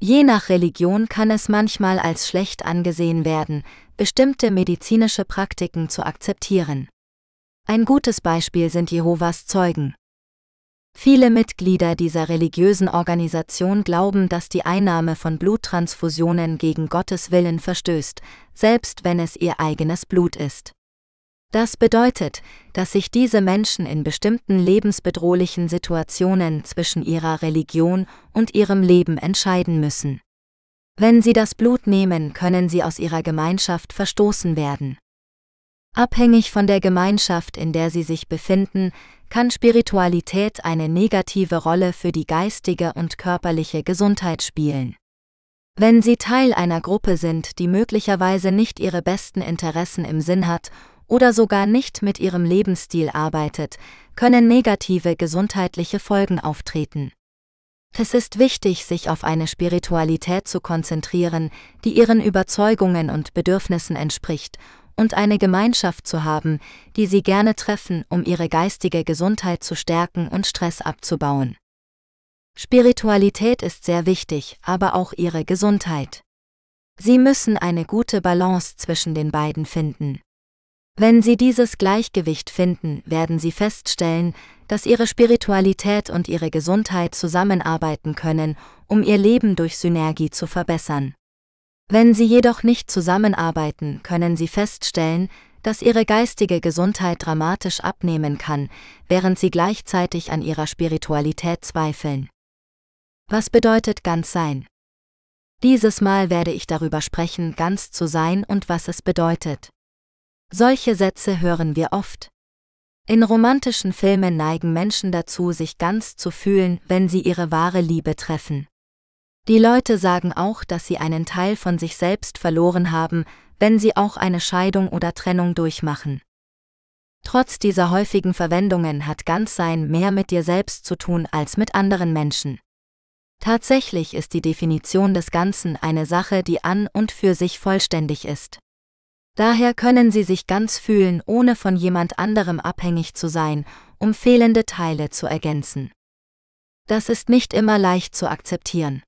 Je nach Religion kann es manchmal als schlecht angesehen werden, bestimmte medizinische Praktiken zu akzeptieren. Ein gutes Beispiel sind Jehovas Zeugen. Viele Mitglieder dieser religiösen Organisation glauben, dass die Einnahme von Bluttransfusionen gegen Gottes Willen verstößt, selbst wenn es ihr eigenes Blut ist. Das bedeutet, dass sich diese Menschen in bestimmten lebensbedrohlichen Situationen zwischen ihrer Religion und ihrem Leben entscheiden müssen. Wenn sie das Blut nehmen, können sie aus ihrer Gemeinschaft verstoßen werden. Abhängig von der Gemeinschaft, in der sie sich befinden, kann Spiritualität eine negative Rolle für die geistige und körperliche Gesundheit spielen. Wenn sie Teil einer Gruppe sind, die möglicherweise nicht ihre besten Interessen im Sinn hat oder sogar nicht mit ihrem Lebensstil arbeitet, können negative gesundheitliche Folgen auftreten. Es ist wichtig, sich auf eine Spiritualität zu konzentrieren, die ihren Überzeugungen und Bedürfnissen entspricht und eine Gemeinschaft zu haben, die sie gerne treffen, um ihre geistige Gesundheit zu stärken und Stress abzubauen. Spiritualität ist sehr wichtig, aber auch ihre Gesundheit. Sie müssen eine gute Balance zwischen den beiden finden. Wenn Sie dieses Gleichgewicht finden, werden Sie feststellen, dass Ihre Spiritualität und Ihre Gesundheit zusammenarbeiten können, um Ihr Leben durch Synergie zu verbessern. Wenn sie jedoch nicht zusammenarbeiten, können sie feststellen, dass ihre geistige Gesundheit dramatisch abnehmen kann, während sie gleichzeitig an ihrer Spiritualität zweifeln. Was bedeutet ganz sein? Dieses Mal werde ich darüber sprechen, ganz zu sein und was es bedeutet. Solche Sätze hören wir oft. In romantischen Filmen neigen Menschen dazu, sich ganz zu fühlen, wenn sie ihre wahre Liebe treffen. Die Leute sagen auch, dass sie einen Teil von sich selbst verloren haben, wenn sie auch eine Scheidung oder Trennung durchmachen. Trotz dieser häufigen Verwendungen hat Ganzsein mehr mit dir selbst zu tun als mit anderen Menschen. Tatsächlich ist die Definition des Ganzen eine Sache, die an und für sich vollständig ist. Daher können sie sich ganz fühlen, ohne von jemand anderem abhängig zu sein, um fehlende Teile zu ergänzen. Das ist nicht immer leicht zu akzeptieren.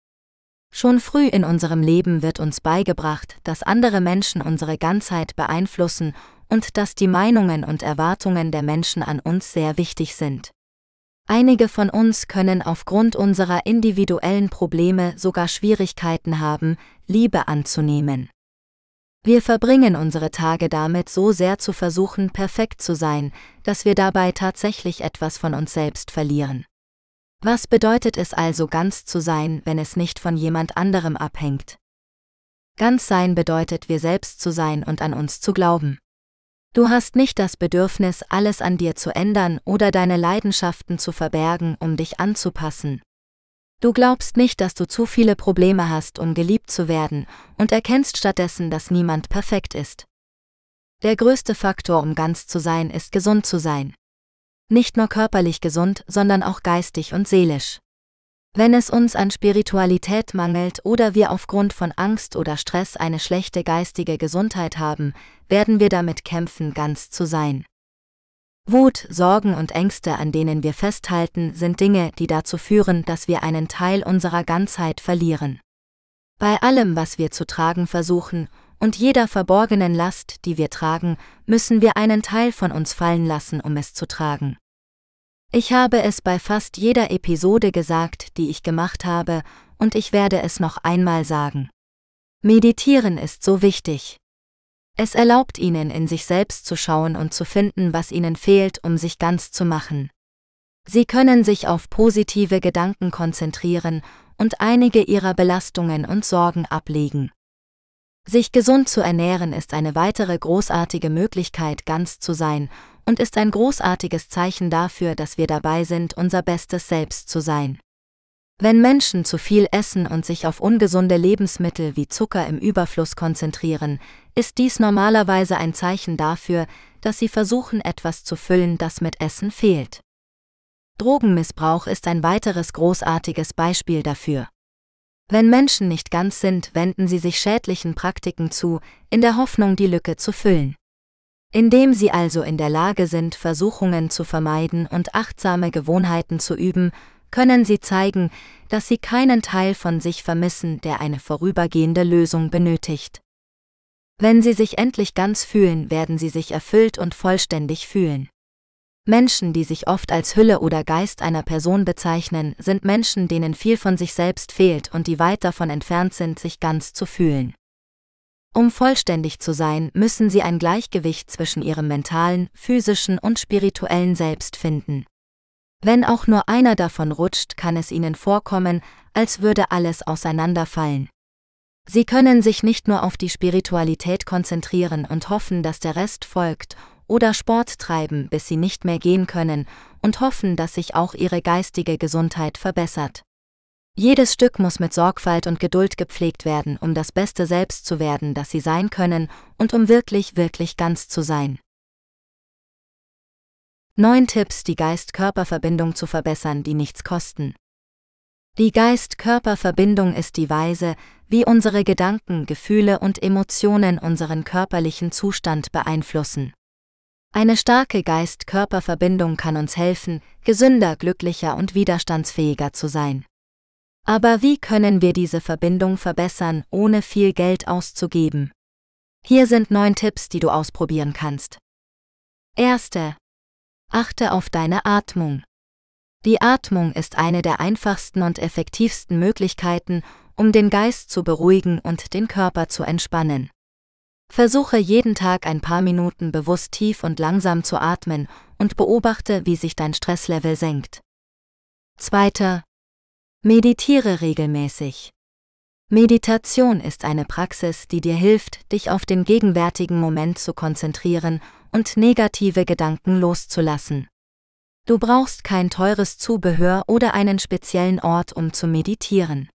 Schon früh in unserem Leben wird uns beigebracht, dass andere Menschen unsere Ganzheit beeinflussen und dass die Meinungen und Erwartungen der Menschen an uns sehr wichtig sind. Einige von uns können aufgrund unserer individuellen Probleme sogar Schwierigkeiten haben, Liebe anzunehmen. Wir verbringen unsere Tage damit so sehr zu versuchen, perfekt zu sein, dass wir dabei tatsächlich etwas von uns selbst verlieren. Was bedeutet es also ganz zu sein, wenn es nicht von jemand anderem abhängt? Ganz sein bedeutet wir selbst zu sein und an uns zu glauben. Du hast nicht das Bedürfnis, alles an dir zu ändern oder deine Leidenschaften zu verbergen, um dich anzupassen. Du glaubst nicht, dass du zu viele Probleme hast, um geliebt zu werden, und erkennst stattdessen, dass niemand perfekt ist. Der größte Faktor, um ganz zu sein, ist gesund zu sein nicht nur körperlich gesund, sondern auch geistig und seelisch. Wenn es uns an Spiritualität mangelt oder wir aufgrund von Angst oder Stress eine schlechte geistige Gesundheit haben, werden wir damit kämpfen, ganz zu sein. Wut, Sorgen und Ängste, an denen wir festhalten, sind Dinge, die dazu führen, dass wir einen Teil unserer Ganzheit verlieren. Bei allem, was wir zu tragen versuchen, und jeder verborgenen Last, die wir tragen, müssen wir einen Teil von uns fallen lassen, um es zu tragen. Ich habe es bei fast jeder Episode gesagt, die ich gemacht habe, und ich werde es noch einmal sagen. Meditieren ist so wichtig. Es erlaubt ihnen, in sich selbst zu schauen und zu finden, was ihnen fehlt, um sich ganz zu machen. Sie können sich auf positive Gedanken konzentrieren und einige ihrer Belastungen und Sorgen ablegen. Sich gesund zu ernähren ist eine weitere großartige Möglichkeit, ganz zu sein, und ist ein großartiges Zeichen dafür, dass wir dabei sind, unser bestes Selbst zu sein. Wenn Menschen zu viel essen und sich auf ungesunde Lebensmittel wie Zucker im Überfluss konzentrieren, ist dies normalerweise ein Zeichen dafür, dass sie versuchen, etwas zu füllen, das mit Essen fehlt. Drogenmissbrauch ist ein weiteres großartiges Beispiel dafür. Wenn Menschen nicht ganz sind, wenden sie sich schädlichen Praktiken zu, in der Hoffnung, die Lücke zu füllen. Indem sie also in der Lage sind, Versuchungen zu vermeiden und achtsame Gewohnheiten zu üben, können sie zeigen, dass sie keinen Teil von sich vermissen, der eine vorübergehende Lösung benötigt. Wenn sie sich endlich ganz fühlen, werden sie sich erfüllt und vollständig fühlen. Menschen, die sich oft als Hülle oder Geist einer Person bezeichnen, sind Menschen, denen viel von sich selbst fehlt und die weit davon entfernt sind, sich ganz zu fühlen. Um vollständig zu sein, müssen sie ein Gleichgewicht zwischen ihrem mentalen, physischen und spirituellen Selbst finden. Wenn auch nur einer davon rutscht, kann es ihnen vorkommen, als würde alles auseinanderfallen. Sie können sich nicht nur auf die Spiritualität konzentrieren und hoffen, dass der Rest folgt, oder Sport treiben, bis sie nicht mehr gehen können und hoffen, dass sich auch ihre geistige Gesundheit verbessert. Jedes Stück muss mit Sorgfalt und Geduld gepflegt werden, um das beste Selbst zu werden, das sie sein können und um wirklich, wirklich ganz zu sein. Neun Tipps, die Geist-Körper-Verbindung zu verbessern, die nichts kosten. Die Geist-Körper-Verbindung ist die Weise, wie unsere Gedanken, Gefühle und Emotionen unseren körperlichen Zustand beeinflussen. Eine starke Geist-Körper-Verbindung kann uns helfen, gesünder, glücklicher und widerstandsfähiger zu sein. Aber wie können wir diese Verbindung verbessern, ohne viel Geld auszugeben? Hier sind neun Tipps, die du ausprobieren kannst. Erste. Achte auf deine Atmung. Die Atmung ist eine der einfachsten und effektivsten Möglichkeiten, um den Geist zu beruhigen und den Körper zu entspannen. Versuche jeden Tag ein paar Minuten bewusst tief und langsam zu atmen und beobachte, wie sich dein Stresslevel senkt. Zweiter. Meditiere regelmäßig. Meditation ist eine Praxis, die dir hilft, dich auf den gegenwärtigen Moment zu konzentrieren und negative Gedanken loszulassen. Du brauchst kein teures Zubehör oder einen speziellen Ort, um zu meditieren.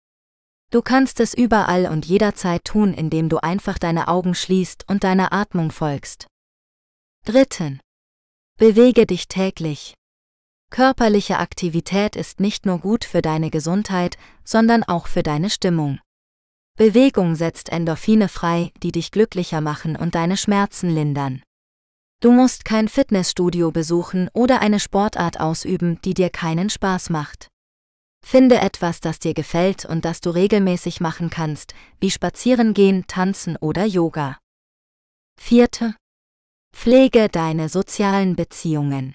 Du kannst es überall und jederzeit tun, indem du einfach deine Augen schließt und deiner Atmung folgst. 3. Bewege dich täglich. Körperliche Aktivität ist nicht nur gut für deine Gesundheit, sondern auch für deine Stimmung. Bewegung setzt Endorphine frei, die dich glücklicher machen und deine Schmerzen lindern. Du musst kein Fitnessstudio besuchen oder eine Sportart ausüben, die dir keinen Spaß macht. Finde etwas, das dir gefällt und das du regelmäßig machen kannst, wie Spazierengehen, Tanzen oder Yoga. Vierte. Pflege deine sozialen Beziehungen.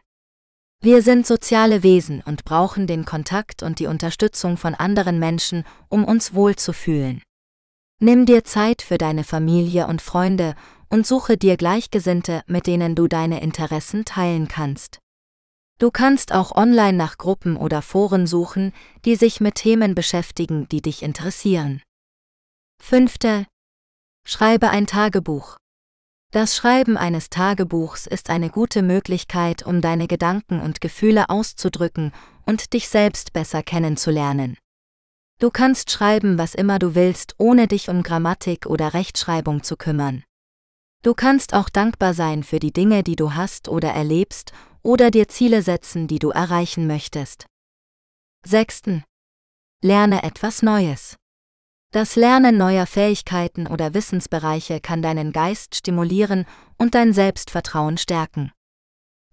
Wir sind soziale Wesen und brauchen den Kontakt und die Unterstützung von anderen Menschen, um uns wohlzufühlen. Nimm dir Zeit für deine Familie und Freunde und suche dir Gleichgesinnte, mit denen du deine Interessen teilen kannst. Du kannst auch online nach Gruppen oder Foren suchen, die sich mit Themen beschäftigen, die dich interessieren. 5. Schreibe ein Tagebuch. Das Schreiben eines Tagebuchs ist eine gute Möglichkeit, um deine Gedanken und Gefühle auszudrücken und dich selbst besser kennenzulernen. Du kannst schreiben, was immer du willst, ohne dich um Grammatik oder Rechtschreibung zu kümmern. Du kannst auch dankbar sein für die Dinge, die du hast oder erlebst oder dir Ziele setzen, die du erreichen möchtest. 6. Lerne etwas Neues. Das Lernen neuer Fähigkeiten oder Wissensbereiche kann deinen Geist stimulieren und dein Selbstvertrauen stärken.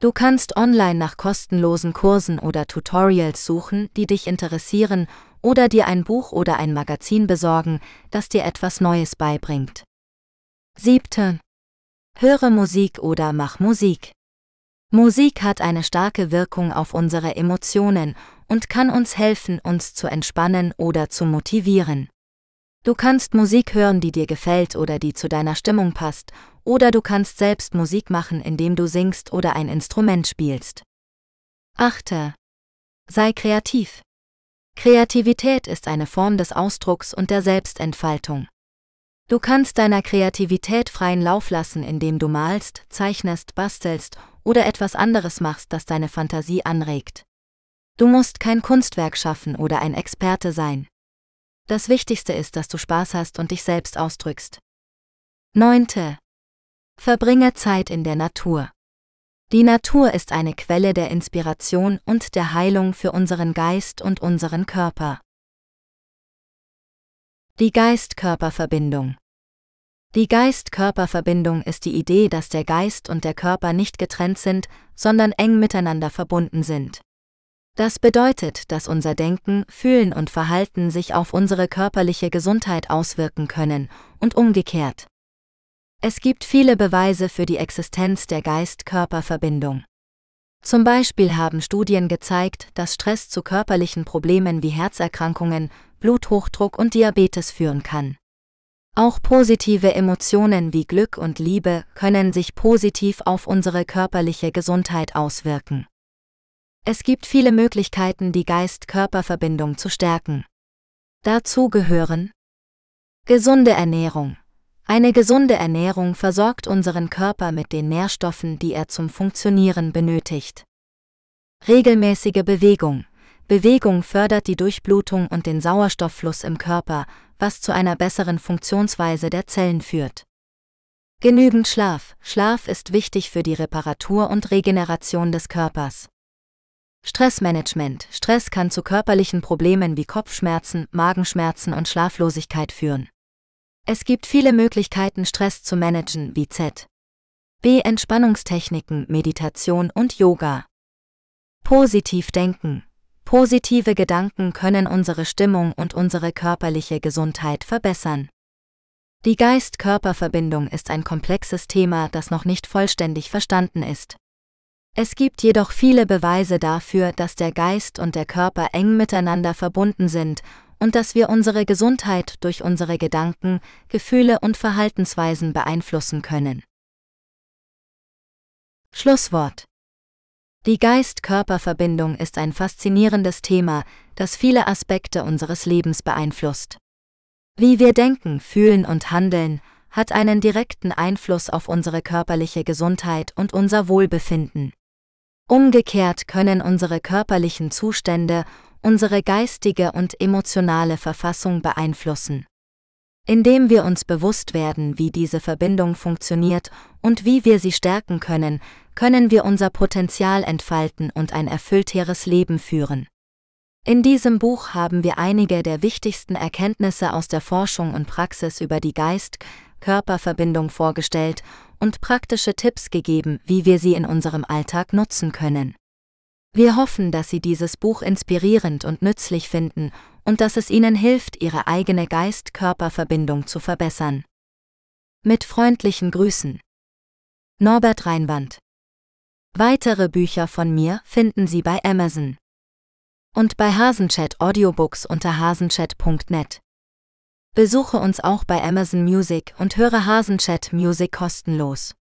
Du kannst online nach kostenlosen Kursen oder Tutorials suchen, die dich interessieren, oder dir ein Buch oder ein Magazin besorgen, das dir etwas Neues beibringt. 7. Höre Musik oder mach Musik. Musik hat eine starke Wirkung auf unsere Emotionen und kann uns helfen, uns zu entspannen oder zu motivieren. Du kannst Musik hören, die dir gefällt oder die zu deiner Stimmung passt, oder du kannst selbst Musik machen, indem du singst oder ein Instrument spielst. Achte. Sei kreativ. Kreativität ist eine Form des Ausdrucks und der Selbstentfaltung. Du kannst deiner Kreativität freien Lauf lassen, indem du malst, zeichnest, bastelst oder etwas anderes machst, das deine Fantasie anregt. Du musst kein Kunstwerk schaffen oder ein Experte sein. Das Wichtigste ist, dass du Spaß hast und dich selbst ausdrückst. 9. Verbringe Zeit in der Natur. Die Natur ist eine Quelle der Inspiration und der Heilung für unseren Geist und unseren Körper. Die Geist-Körper-Verbindung. Die Geist-Körper-Verbindung ist die Idee, dass der Geist und der Körper nicht getrennt sind, sondern eng miteinander verbunden sind. Das bedeutet, dass unser Denken, Fühlen und Verhalten sich auf unsere körperliche Gesundheit auswirken können und umgekehrt. Es gibt viele Beweise für die Existenz der Geist-Körper-Verbindung. Zum Beispiel haben Studien gezeigt, dass Stress zu körperlichen Problemen wie Herzerkrankungen, Bluthochdruck und Diabetes führen kann. Auch positive Emotionen wie Glück und Liebe können sich positiv auf unsere körperliche Gesundheit auswirken. Es gibt viele Möglichkeiten, die Geist-Körper-Verbindung zu stärken. Dazu gehören gesunde Ernährung. Eine gesunde Ernährung versorgt unseren Körper mit den Nährstoffen, die er zum Funktionieren benötigt. Regelmäßige Bewegung. Bewegung fördert die Durchblutung und den Sauerstofffluss im Körper, was zu einer besseren Funktionsweise der Zellen führt. Genügend Schlaf. Schlaf ist wichtig für die Reparatur und Regeneration des Körpers. Stressmanagement. Stress kann zu körperlichen Problemen wie Kopfschmerzen, Magenschmerzen und Schlaflosigkeit führen. Es gibt viele Möglichkeiten, Stress zu managen, wie Z. B. Entspannungstechniken, Meditation und Yoga. Positiv denken. Positive Gedanken können unsere Stimmung und unsere körperliche Gesundheit verbessern. Die Geist-Körper-Verbindung ist ein komplexes Thema, das noch nicht vollständig verstanden ist. Es gibt jedoch viele Beweise dafür, dass der Geist und der Körper eng miteinander verbunden sind und dass wir unsere Gesundheit durch unsere Gedanken, Gefühle und Verhaltensweisen beeinflussen können. Schlusswort die Geist-Körper-Verbindung ist ein faszinierendes Thema, das viele Aspekte unseres Lebens beeinflusst. Wie wir denken, fühlen und handeln, hat einen direkten Einfluss auf unsere körperliche Gesundheit und unser Wohlbefinden. Umgekehrt können unsere körperlichen Zustände unsere geistige und emotionale Verfassung beeinflussen. Indem wir uns bewusst werden, wie diese Verbindung funktioniert und wie wir sie stärken können, können wir unser Potenzial entfalten und ein erfüllteres Leben führen. In diesem Buch haben wir einige der wichtigsten Erkenntnisse aus der Forschung und Praxis über die Geist-Körper-Verbindung vorgestellt und praktische Tipps gegeben, wie wir sie in unserem Alltag nutzen können. Wir hoffen, dass Sie dieses Buch inspirierend und nützlich finden und dass es Ihnen hilft, Ihre eigene Geist-Körper-Verbindung zu verbessern. Mit freundlichen Grüßen. Norbert Reinwand Weitere Bücher von mir finden Sie bei Amazon und bei Hasenchat Audiobooks unter hasenchat.net. Besuche uns auch bei Amazon Music und höre Hasenchat Music kostenlos.